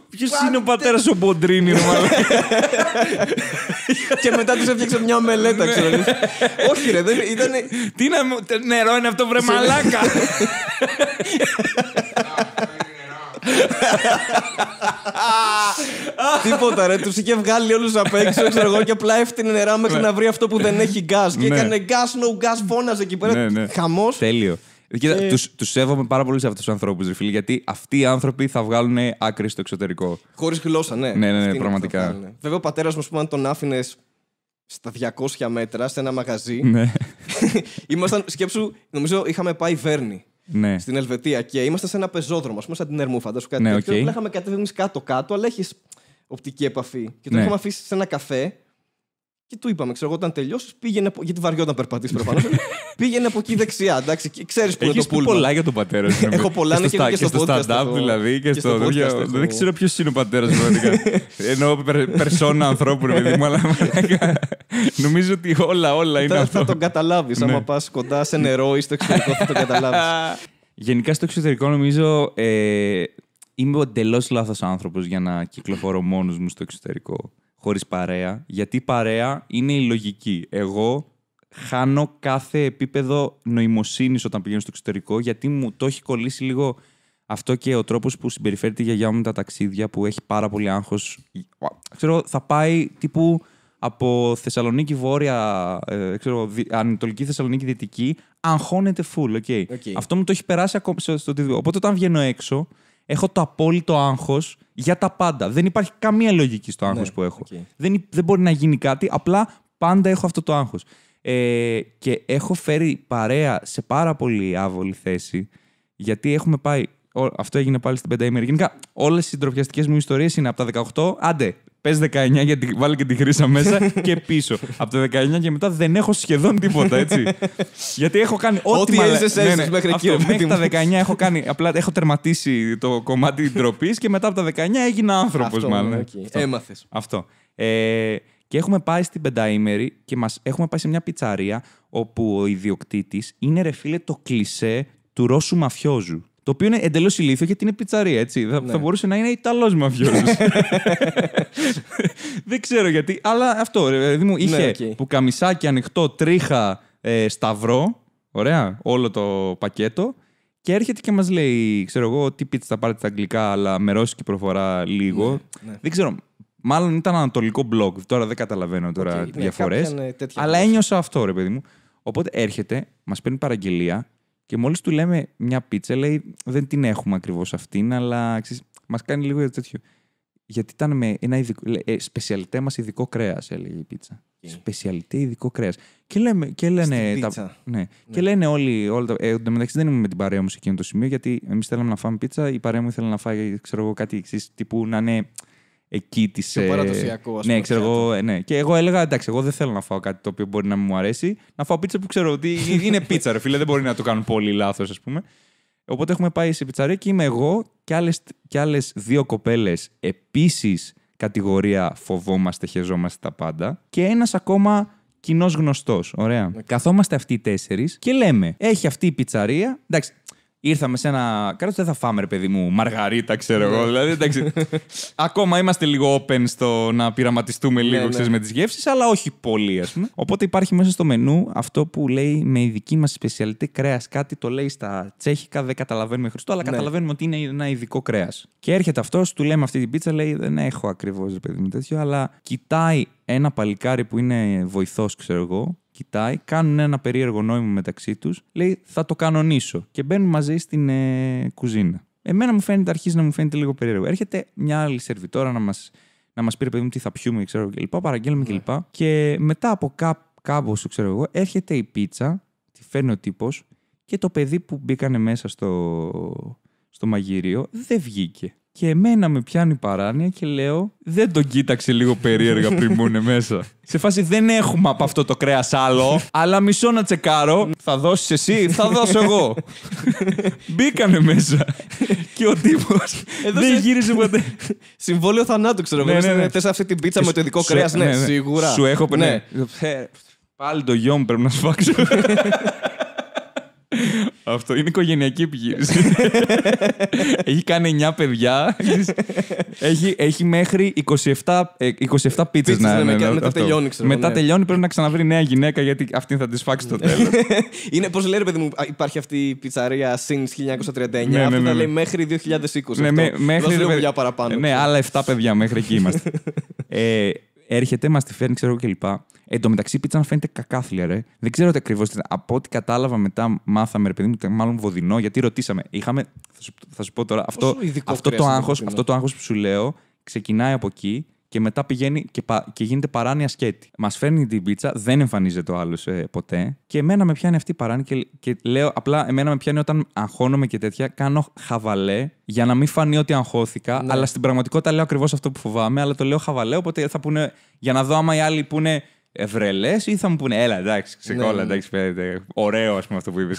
Ποιος είναι ο πατέρας ο Μποντρίνη, μάλλον. και μετά τη έφτιαξε μια μελέτα, ναι. ξέρω Όχι, ρε, δεν ήταν. Τι νερό είναι αυτό, βρε μαλάκα. [laughs] Τίποτα ρε. Τους είχε βγάλει όλους απ' έξω. εγώ και απλά έφτιανε νερά μέχρι ναι. να βρει αυτό που δεν έχει γκάς Και ναι. έκανε γκάς, no gas, φώναζε εκεί πέρα. Ναι, Χαμός. Τέλειο. τους, σέβομαι πάρα πολύ σε αυτούς τους ανθρώπους, ρε φίλοι, γιατί αυτοί οι άνθρωποι θα βγάλουν άκρη στο εξωτερικό. Χωρίς γλώσσα, ναι. Ναι, πραγματικά. Βέβαια, ο πατέρας μου, πούμε, αν τον άφηνε στα 200 μέτρα, σε ένα μαγαζί, [laughs] ήμασταν, σκέψου, νομίζω είχαμε πάει Βέρνη ναι. στην Ελβετία και είμαστε σε ένα πεζόδρομο, ας πούμε, σαν την Ερμού, φαντάσου κάτι ναι, τέτοιο. κατεβαίνει κάτω-κάτω, αλλά έχεις οπτική επαφή. Και το είχαμε ναι. αφήσει σε ένα καφέ και του είπαμε, ξέρω εγώ, όταν τελειώσεις, πήγαινε. Γιατί βαριόταν περπατήσεις προφανώς. [laughs] πήγαινε από εκεί δεξιά, εντάξει. Ξέρεις που Έχεις είναι το Έχω πολλά για τον πατέρα σου. [laughs] Έχω πολλά και, και, και στο, stand-up, δηλαδή. Και, στο, Δεν ξέρω ποιος είναι ο πατέρας μου, Ενώ δηλαδή. [laughs] Εννοώ περσόνα ανθρώπου, μου, αλλά. Νομίζω ότι όλα, όλα είναι αυτό. Θα τον καταλάβεις. Αν ναι. πας κοντά σε νερό ή στο εξωτερικό, θα τον καταλάβεις. Γενικά στο εξωτερικό, νομίζω. Ε, είμαι ο εντελώς λάθος άνθρωπος για να κυκλοφορώ μόνος μου στο εξωτερικό χωρίς παρέα, γιατί η παρέα είναι η λογική. Εγώ χάνω κάθε επίπεδο νοημοσύνης όταν πηγαίνω στο εξωτερικό, γιατί μου το έχει κολλήσει λίγο αυτό και ο τρόπος που συμπεριφέρεται η γιαγιά μου με τα ταξίδια, που έχει πάρα πολύ άγχος. Ξέρω, θα πάει τύπου από Θεσσαλονίκη βόρεια, ε, ξέρω, Ανατολική Θεσσαλονίκη δυτική, αγχώνεται full. Okay. Αυτό μου το έχει περάσει ακόμα στο, στο Οπότε όταν βγαίνω έξω, έχω το απόλυτο άγχος για τα πάντα. Δεν υπάρχει καμία λογική στο άγχος ναι, που έχω. Δεν, δεν μπορεί να γίνει κάτι, απλά πάντα έχω αυτό το άγχος. Ε, και έχω φέρει παρέα σε πάρα πολύ άβολη θέση, γιατί έχουμε πάει. Αυτό έγινε πάλι στην πενταήμερη. Γενικά, όλες οι συντροφιαστικές μου ιστορίες είναι από τα 18, άντε, Πες 19 γιατί βάλει και τη χρήσα μέσα [laughs] και πίσω. από το 19 και μετά δεν έχω σχεδόν τίποτα, έτσι. γιατί έχω κάνει ό,τι... ό,τι έζησες ναι, ναι, μέχρι εκεί. Μέχρι τα 19 έχω κάνει. Απλά έχω τερματίσει το κομμάτι ντροπής και μετά από τα 19 έγινα άνθρωπος, μάλλον. Έμαθες. Αυτό. Ε, και έχουμε πάει στην πενταήμερη και μας, έχουμε πάει σε μια πιτσαρία όπου ο ιδιοκτήτης είναι ρε το κλισέ του Ρώσου μαφιόζου. Το οποίο είναι εντελώς ηλίθιο γιατί είναι πιτσαρία, έτσι. Ναι. Θα μπορούσε να είναι Ιταλός μαφιόζο. [laughs] Δεν ξέρω γιατί. Αλλά αυτό, ρε παιδί μου, είχε ναι, που καμισάκι ανοιχτό, τρίχα, ε, σταυρό. Ωραία, όλο το πακέτο. Και έρχεται και μας λέει, ξέρω εγώ, τι πίτσα θα πάρετε στα αγγλικά, αλλά με ρώσικη προφορά λίγο. Ναι, ναι. Δεν ξέρω. Μάλλον ήταν ανατολικό blog. Τώρα δεν καταλαβαίνω τώρα okay, ναι, διαφορές. Ε, αλλά ένιωσα αυτό, ρε παιδί μου. Οπότε έρχεται, μας παίρνει παραγγελία. Και μόλις του λέμε μια πίτσα, λέει δεν την έχουμε ακριβώς αυτήν, αλλά μας κάνει λίγο για τέτοιο. Γιατί ήταν με ένα ειδικό. Ε, σπεσιαλιτέ μας ειδικό κρέας, έλεγε η πίτσα. Yeah. Σπεσιαλιτέ ειδικό κρέας. Και, λέμε, και λένε. τα, ναι. ναι. Και λένε όλοι. όλοι τα, ε, εν τω μεταξύ δεν ήμουν με την παρέα μου σε εκείνο το σημείο, γιατί εμείς θέλαμε να φάμε πίτσα. Η παρέα μου ήθελε να φάει, ξέρω κάτι εξή τύπου να είναι εκεί της. Ε, παραδοσιακό, ας Ναι, ξέρω εγώ. Ναι. Και εγώ έλεγα, εντάξει, εγώ δεν θέλω να φάω κάτι το οποίο μπορεί να μου αρέσει. Να φάω πίτσα που ξέρω ότι είναι πίτσα, ρε φίλε. Δεν μπορεί να το κάνουν πολύ λάθος, ας πούμε. Οπότε έχουμε πάει σε πιτσαρία και είμαι εγώ και άλλες άλλες δύο κοπέλες επίσης κατηγορία φοβόμαστε, χεζόμαστε τα πάντα. Και ένας ακόμα κοινός γνωστός. Ωραία. Ναι. Καθόμαστε αυτοί οι τέσσερις και λέμε: Έχει αυτή η πιτσαρία. Εντάξει, Ήρθαμε σε ένα Κάτι δεν θα φάμε, ρε παιδί μου, μαργαρίτα, ξέρω εγώ. Ναι. δηλαδή, εντάξει. [laughs] Ακόμα είμαστε λίγο open στο να πειραματιστούμε ναι, λίγο ναι, ξέρεις, ναι. με τις γεύσεις, αλλά όχι πολύ, ας πούμε. Οπότε υπάρχει μέσα στο μενού αυτό που λέει με ειδική μα σπεσιαλιτή κρέας. Κάτι το λέει στα τσέχικα, δεν καταλαβαίνουμε χρυσό, αλλά ναι. καταλαβαίνουμε ότι είναι ένα ειδικό κρέας. Και έρχεται αυτός, του λέμε αυτή την πίτσα, λέει δεν έχω ακριβώς, ρε παιδί μου, τέτοιο, αλλά κοιτάει ένα παλικάρι που είναι βοηθός, ξέρω εγώ, κοιτάει, κάνουν ένα περίεργο νόημα μεταξύ τους, λέει θα το κανονίσω και μπαίνουν μαζί στην ε, κουζίνα. Εμένα μου φαίνεται, αρχίζει να μου φαίνεται λίγο περίεργο. Έρχεται μια άλλη σερβιτόρα να μας να μας πει ρε παιδί μου τι θα πιούμε, ξέρω Παραγγέλνουμε yeah. κλπ. Ναι. Και μετά από κά, ξέρω εγώ, έρχεται η πίτσα, τη φέρνει ο τύπος και το παιδί που μπήκανε μέσα στο, στο μαγείριο δεν βγήκε. Και εμένα με πιάνει παράνοια και λέω: Δεν τον κοίταξε λίγο περίεργα πριν είναι μέσα. Σε φάση δεν έχουμε από αυτό το κρέας άλλο, αλλά μισό να τσεκάρω. Θα δώσεις εσύ, θα δώσω εγώ. Μπήκανε μέσα. Και ο τύπος. Δεν γύρισε ποτέ. Συμβόλαιο θανάτου, ξέρω εγώ. Ναι, ναι, ναι. Θες αυτή την πίτσα με το ειδικό κρέας, ναι, σίγουρα. Σου έχω πει. Ε, πάλι το γιο μου πρέπει να αυτό είναι οικογενειακή επιχείρηση. [laughs] έχει κάνει 9 παιδιά. έχει, μέχρι 27, 27 πίτσε να ναι, είναι. μετά τελειώνει, ναι. τελειώνει, πρέπει να ξαναβρει νέα γυναίκα γιατί αυτή θα τη φάξει το ναι. τέλος. [laughs] είναι, πώς λέει, ρε παιδί μου, υπάρχει αυτή η πιτσαρία στις 1939. Ναι, αυτή τα λέει μέχρι 2020. Ναι, μέχρι λίγο παιδιά παραπάνω. Ναι, άλλα 7 παιδιά μέχρι εκεί είμαστε. [laughs] Ε, έρχεται, μας τη φέρνει, ξέρω εγώ κλπ. Εν τω μεταξύ, η πίτσα φαίνεται κακάθλια, ρε. Δεν ξέρω τι ακριβώς Από ό,τι κατάλαβα μετά, μάθαμε, ρε παιδί μου, ήταν μάλλον βοδινό, γιατί ρωτήσαμε. Είχαμε, θα, σου, θα σου πω τώρα, αυτό, αυτό, το άγχος, αυτό το άγχος που σου λέω ξεκινάει από εκεί και μετά πηγαίνει και, πα, και γίνεται παράνοια σκέτη. Μας φέρνει την πίτσα, δεν εμφανίζεται ο άλλος ε, ποτέ. Και εμένα με πιάνει αυτή η παράνοια και, και λέω, απλά εμένα με πιάνει όταν αγχώνομαι και τέτοια, κάνω χαβαλέ για να μην φανεί ότι αγχώθηκα. Ναι. Αλλά στην πραγματικότητα λέω ακριβώς αυτό που φοβάμαι, αλλά το λέω χαβαλέ. Οπότε θα πούνε, για να δω άμα οι άλλοι πούνε ευρελές ή θα μου πούνε, έλα εντάξει, ξεκόλα, ναι, ναι. εντάξει, παιδί, ωραίο ας πούμε αυτό που είπες.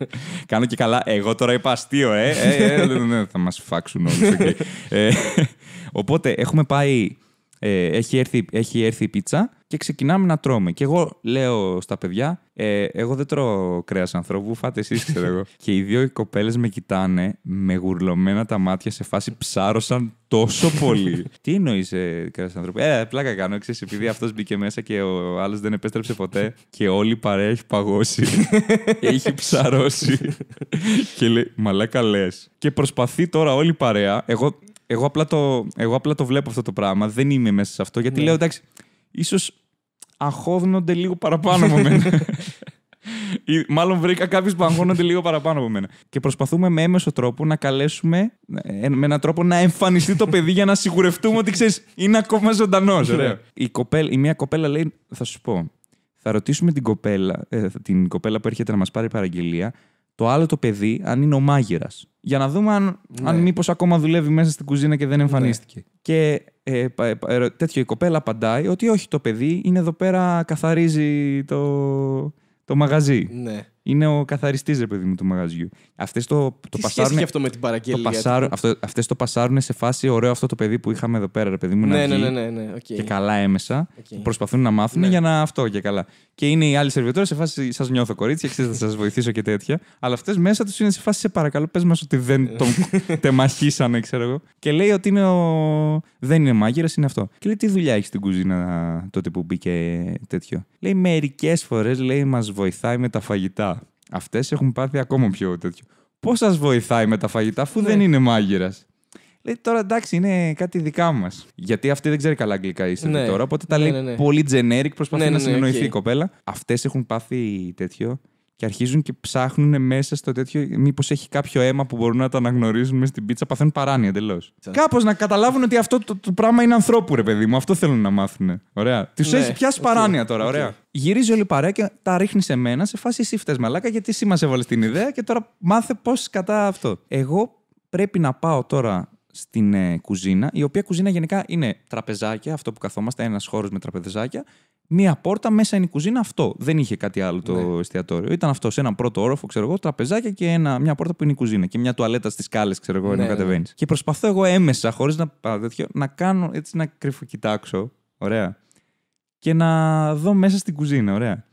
[laughs] Κάνω και καλά. Εγώ τώρα είπα αστείο, ε. ε, ε, ε ναι, θα μας φάξουν όλοι. Ε, [laughs] οπότε έχουμε πάει. έχει, έρθει, έχει έρθει η πίτσα και ξεκινάμε να τρώμε. Και εγώ λέω στα παιδιά, ε, εγώ δεν τρώω κρέας ανθρώπου, φάτε εσείς, ξέρω εγώ. [laughs] και οι δύο κοπέλες με κοιτάνε με γουρλωμένα τα μάτια σε φάση ψάρωσαν τόσο πολύ. [laughs] Τι εννοείς ε, κρέας ανθρώπου. Ε, πλάκα κάνω, ξέρεις, επειδή [laughs] αυτός μπήκε μέσα και ο άλλος δεν επέστρεψε ποτέ και όλη η παρέα έχει παγώσει. έχει ψαρώσει. και λέει, μαλάκα λες. Και προσπαθεί τώρα όλη η παρέα, εγώ εγώ απλά, το, εγώ απλά το βλέπω αυτό το πράγμα. Δεν είμαι μέσα σε αυτό γιατί ναι. λέω εντάξει, ίσως αγχώνονται λίγο παραπάνω από μένα. [laughs] μάλλον βρήκα κάποιους που αγχώνονται λίγο παραπάνω από μένα. Και προσπαθούμε με έμεσο τρόπο να καλέσουμε, ε, με έναν τρόπο να εμφανιστεί το παιδί για να σιγουρευτούμε ότι ξέρεις, είναι ακόμα ζωντανός. Ναι. η, η μία κοπέλα λέει, θα σου πω, θα ρωτήσουμε την κοπέλα, ε, την κοπέλα που έρχεται να μας πάρει παραγγελία, το άλλο το παιδί αν είναι ο μάγειρας. Για να δούμε αν, ναι. αν μήπως ακόμα δουλεύει μέσα στην κουζίνα και δεν ναι. εμφανίστηκε. Και ε, ε τέτοιο η κοπέλα απαντάει ότι όχι, το παιδί είναι εδώ πέρα, καθαρίζει το, το μαγαζί. Ναι είναι ο καθαριστής, ρε παιδί μου, του μαγαζιού. Αυτές το, το Τι πασάρουν. αυτό με την παραγγελία. Το πασάρουν, αυτό, το πασάρουν σε φάση ωραίο αυτό το παιδί που είχαμε εδώ πέρα, ρε παιδί μου. Ναι, να ναι, ναι, ναι, ναι, okay. Ναι, και καλά έμεσα. Okay. Προσπαθούν να μάθουν ναι. για να αυτό και καλά. Και είναι οι άλλοι σερβιτόρε σε φάση σας νιώθω κορίτσια, ξέρετε, θα σας βοηθήσω και τέτοια. Αλλά αυτές μέσα τους είναι σε φάση σε παρακαλώ, πες μας ότι δεν ε. τον [laughs] τεμαχίσανε, ξέρω εγώ. Και λέει ότι είναι ο... δεν είναι μάγειρας, είναι αυτό. Και λέει τι δουλειά έχεις στην κουζίνα τότε που μπήκε τέτοιο. Λέει μερικές φορές λέει μας βοηθάει με τα φαγητά. Αυτές έχουν πάθει ακόμα πιο τέτοιο. Πώς σας βοηθάει με τα φαγητά, αφού δεν ναι. είναι μάγειρας. Λέει τώρα εντάξει, είναι κάτι δικά μας. Γιατί αυτή δεν ξέρει καλά αγγλικά είστε ναι. τώρα, οπότε τα ναι, λέει ναι, πολύ generic, προσπαθεί να συνεννοηθεί η κοπέλα. Αυτές έχουν πάθει τέτοιο και αρχίζουν και ψάχνουν μέσα στο τέτοιο. Μήπως έχει κάποιο αίμα που μπορούν να το αναγνωρίζουν μέσα στην πίτσα. Παθαίνουν παράνοια εντελώς. Κάπως να καταλάβουν ότι αυτό το, το, πράγμα είναι ανθρώπου, ρε παιδί μου. Αυτό θέλουν να μάθουν. Ωραία. Τους ναι, έχει πιάσει παράνοια τώρα, okay. Γυρίζει όλη η παρέα και τα ρίχνει σε μένα σε φάση εσύ φταίει μαλάκα γιατί εσύ μας έβαλες την ιδέα και τώρα μάθε πώς κατά αυτό. Εγώ πρέπει να πάω τώρα στην ε, κουζίνα, η οποία κουζίνα γενικά είναι τραπεζάκια, αυτό που καθόμαστε, ένας χώρος με τραπεζάκια, μία πόρτα, μέσα είναι η κουζίνα, αυτό. Δεν είχε κάτι άλλο το ναι. εστιατόριο. Ήταν αυτό σε έναν πρώτο όροφο, ξέρω εγώ, τραπεζάκια και ένα, μια πόρτα που είναι η κουζίνα και μια τουαλέτα στις κάλε, ξέρω εγώ, ναι, ενώ ναι, ναι. κατεβαίνεις. Και προσπαθώ εγώ έμεσα, χωρίς να, τέτοιο, να κάνω έτσι να κρυφοκοιτάξω. Ωραία. Και να δω μέσα στην κουζίνα, ωραία.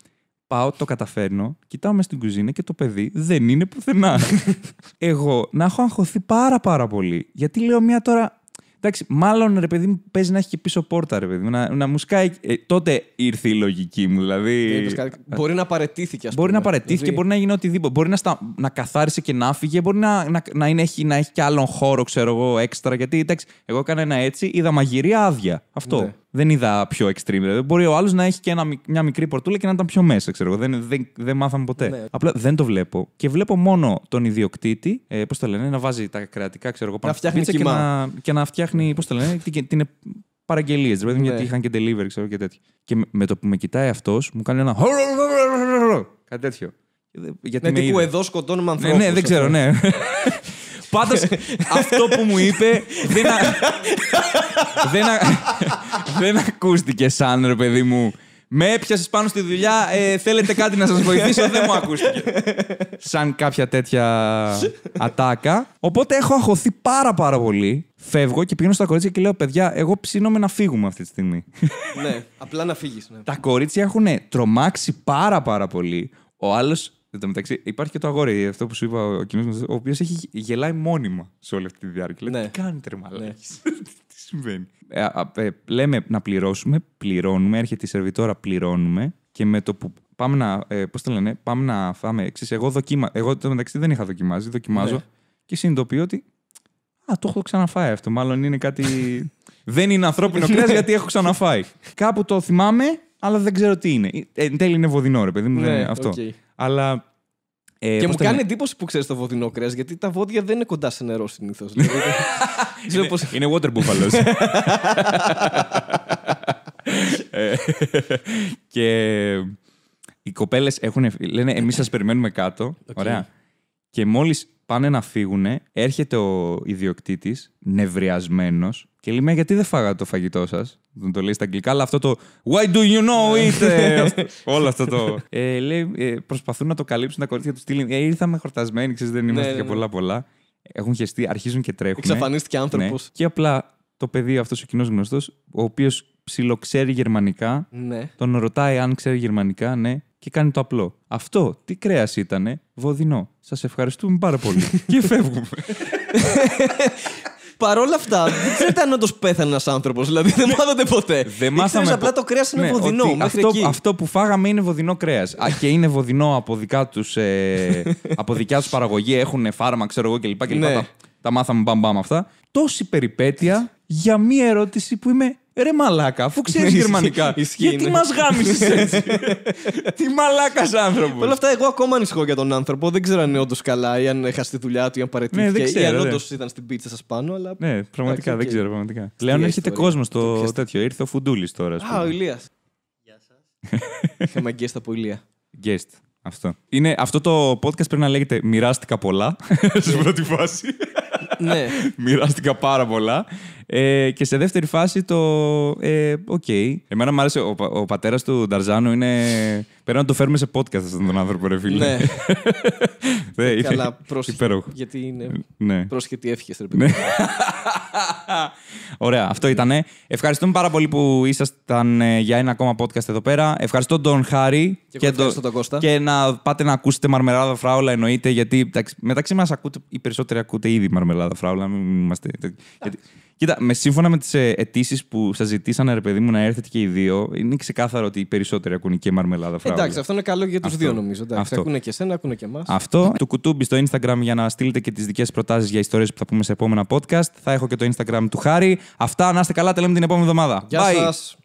Πάω, το καταφέρνω, κοιτάω μέσα στην κουζίνα και το παιδί δεν είναι πουθενά. [laughs] εγώ να έχω αγχωθεί πάρα πάρα πολύ. Γιατί λέω μια τώρα Εντάξει, μάλλον ρε παιδί μου παίζει να έχει και πίσω πόρτα, ρε παιδί μου. Να, να μου σκάει. Ε, τότε ήρθε η λογική μου. Δηλαδή... Μπορεί να παρετήθηκε, ας πούμε. Μπορεί να παρετήθηκε, δηλαδή- μπορεί να γίνει οτιδήποτε. Μπορεί να, στα... να καθάρισε και να φύγε, μπορεί να, να, να, έχει, να έχει και άλλον χώρο, ξέρω εγώ, έξτρα. Γιατί εντάξει, εγώ έκανα ένα έτσι, είδα μαγειρία άδεια. Αυτό. Ναι δεν είδα πιο extreme. Δηλαδή, μπορεί ο άλλος να έχει και ένα, μια μικρή πορτούλα και να ήταν πιο μέσα, ξέρω εγώ. Δεν, δεν, δεν μάθαμε ποτέ. Ναι. Απλά δεν το βλέπω. Και βλέπω μόνο τον ιδιοκτήτη, ε, πώς το λένε, να βάζει τα κρατικά, ξέρω εγώ, πάνω να φτιάχνει και να, και να φτιάχνει, πώς το λένε, την, την ε, παραγγελίες. Δηλαδή, ναι. γιατί είχαν και delivery, ξέρω και τέτοια. Και με το που με κοιτάει αυτός, μου κάνει ένα. Κάτι τέτοιο. Ε, γιατί ναι, τύπου είδε. εδώ σκοτώνουμε ανθρώπου. Ναι, ναι, δεν ξέρω, ναι. [laughs] Πάντως αυτό που μου είπε δεν, α... δεν, ακούστηκε σαν ρε παιδί μου. Με έπιασες πάνω στη δουλειά. Ε, θέλετε κάτι να σας βοηθήσω. δεν μου ακούστηκε. Σαν κάποια τέτοια ατάκα. Οπότε έχω αχωθεί πάρα πάρα πολύ. Φεύγω και πηγαίνω στα κορίτσια και λέω: Παιδιά, εγώ ψήνομαι να φύγουμε αυτή τη στιγμή. ναι, απλά να φύγεις. Ναι. Τα κορίτσια έχουν τρομάξει πάρα πάρα πολύ. Ο άλλος Εν τω υπάρχει και το αγόρι, αυτό που σου είπα ο κοινό μας, ο οποίος έχει γελάει μόνιμα σε όλη αυτή τη διάρκεια. Ναι. τι κάνει ρε ναι. [laughs] τι συμβαίνει. Ε, ε, λέμε να πληρώσουμε, πληρώνουμε, έρχεται η σερβιτόρα, πληρώνουμε και με το που πάμε να. Ε, το λένε, πάμε να φάμε. εγώ δοκίμα, εγώ το μεταξύ δεν είχα δοκιμάσει, δοκιμάζω ναι. και συνειδητοποιώ ότι. Α, το έχω ξαναφάει αυτό. Μάλλον είναι κάτι. [laughs] δεν είναι ανθρώπινο κρέας γιατί έχω ξαναφάει. Ναι. Κάπου το θυμάμαι, αλλά δεν ξέρω τι είναι. Ε, εν τέλει είναι βοδινό, ρε παιδί μου. δεν ναι, είναι αυτό. Αλλά ε, και μου κάνει εντύπωση που ξέρεις το βοδινό κρέας, γιατί τα βόδια δεν είναι κοντά σε νερό συνήθως. Δηλαδή. [laughs] είναι, πώς... water buffalo. [laughs] Ε, και οι κοπέλες έχουν. λένε: Εμείς σας περιμένουμε κάτω. Ωραία. Και μόλις πάνε να φύγουν, έρχεται ο ιδιοκτήτης, νευριασμένος, και λέει, γιατί δεν φάγατε το φαγητό σας. Δεν το λέει στα αγγλικά, αλλά αυτό το Why do you know it? Ε, όλο αυτό το. Ε, λέει, ε, προσπαθούν να το καλύψουν τα κορίτσια τους Τι Ε, ήρθαμε χορτασμένοι, ξέρεις, δεν ναι, είμαστε ναι, και πολλά-πολλά. Ναι. Έχουν χεστεί, αρχίζουν και τρέχουν. Εξαφανίστηκε άνθρωπος. Και απλά το παιδί αυτός ο κοινός γνωστός, ο οποίος ψιλοξέρει γερμανικά, τον ρωτάει αν ξέρει γερμανικά, ναι, και κάνει το απλό. Αυτό τι κρέας ήταν, βοδινό. Σας ευχαριστούμε πάρα πολύ. [laughs] και φεύγουμε. [laughs] παρόλα αυτά δεν ξέρετε αν όντως πέθανε ένας άνθρωπος. Δηλαδή δεν ναι. μάθατε ποτέ. Δεν μάθαμε. απλά το κρέας είναι ναι, βοδινό. Αυτό, αυτό που φάγαμε είναι βοδινό κρέας. Και είναι βοδινό από, δικά τους, ε, από δικιά τους παραγωγή. Έχουν φάρμα, ξέρω εγώ κλπ. Ναι. Τα, τα μάθαμε μπαμπάμ αυτά. Τόση περιπέτεια για μία ερώτηση που είμαι Ρε μαλάκα, αφού ξέρεις ναι, γερμανικά. γιατί μας γάμισες έτσι. [laughs] Τι μαλάκας άνθρωπος. Όλα αυτά, εγώ ακόμα ανησυχώ για τον άνθρωπο. Δεν ξέρω αν είναι όντως καλά ή αν έχασε τη δουλειά του ή αν παρετήθηκε. Ναι, ή αν ναι. όντως ήταν στην πίτσα σας πάνω. Αλλά... Ναι, πραγματικά δεν ξέρω. Πραγματικά. να έρχεται κόσμο στο τέτοιο. Ήρθε ο Φουντούλης τώρα. Ας, ο Ηλίας. Γεια σας. Είχαμε γκέστα από Ηλία. Γκέστ. Αυτό. Είναι, αυτό το podcast πρέπει να λέγεται Μοιράστηκα πολλά. [laughs] Σε πρώτη φάση. [laughs] ναι. [laughs] Μοιράστηκα πάρα πολλά. Ε, και σε δεύτερη φάση το. Ε, οκ. Ε, okay. Εμένα μου άρεσε. Ο, ο πατέρας του Νταρζάνου είναι Πέρα να το φέρουμε σε podcast αυτόν τον άνθρωπο, ρε φίλε. Ναι. [laughs] ναι ε, καλά, Γιατί είναι ναι. πρόσχετη εύχεσαι, ρε ναι. παιδί. [laughs] Ωραία, αυτό ήταν. Ε. Ευχαριστούμε πάρα πολύ που ήσασταν ε, για ένα ακόμα podcast εδώ πέρα. Ευχαριστώ τον Χάρη και, τον Κώστα. και να πάτε να ακούσετε Μαρμελάδα Φράουλα εννοείται, γιατί μεταξύ μας ακούτε, οι περισσότεροι ακούτε ήδη Μαρμελάδα Φράουλα. Κοίτα, με σύμφωνα με τις ε, αιτήσεις που σας ζητήσανε, ρε παιδί μου, να έρθετε και οι δύο, είναι ξεκάθαρο ότι οι περισσότεροι ακούνε και μαρμελάδα φράουλα. Εντάξει, αυτό είναι καλό για τους δύο νομίζω. Εντάξει, αυτό. Ακούνε και εσένα, ακούνε και εμάς. Αυτό. το κουτούμπι στο Instagram για να στείλετε και τις δικές προτάσεις για ιστορίες που θα πούμε σε επόμενα podcast. Θα έχω και το Instagram του Χάρη. Αυτά, να είστε καλά, τα λέμε την επόμενη εβδομάδα. Γεια σας!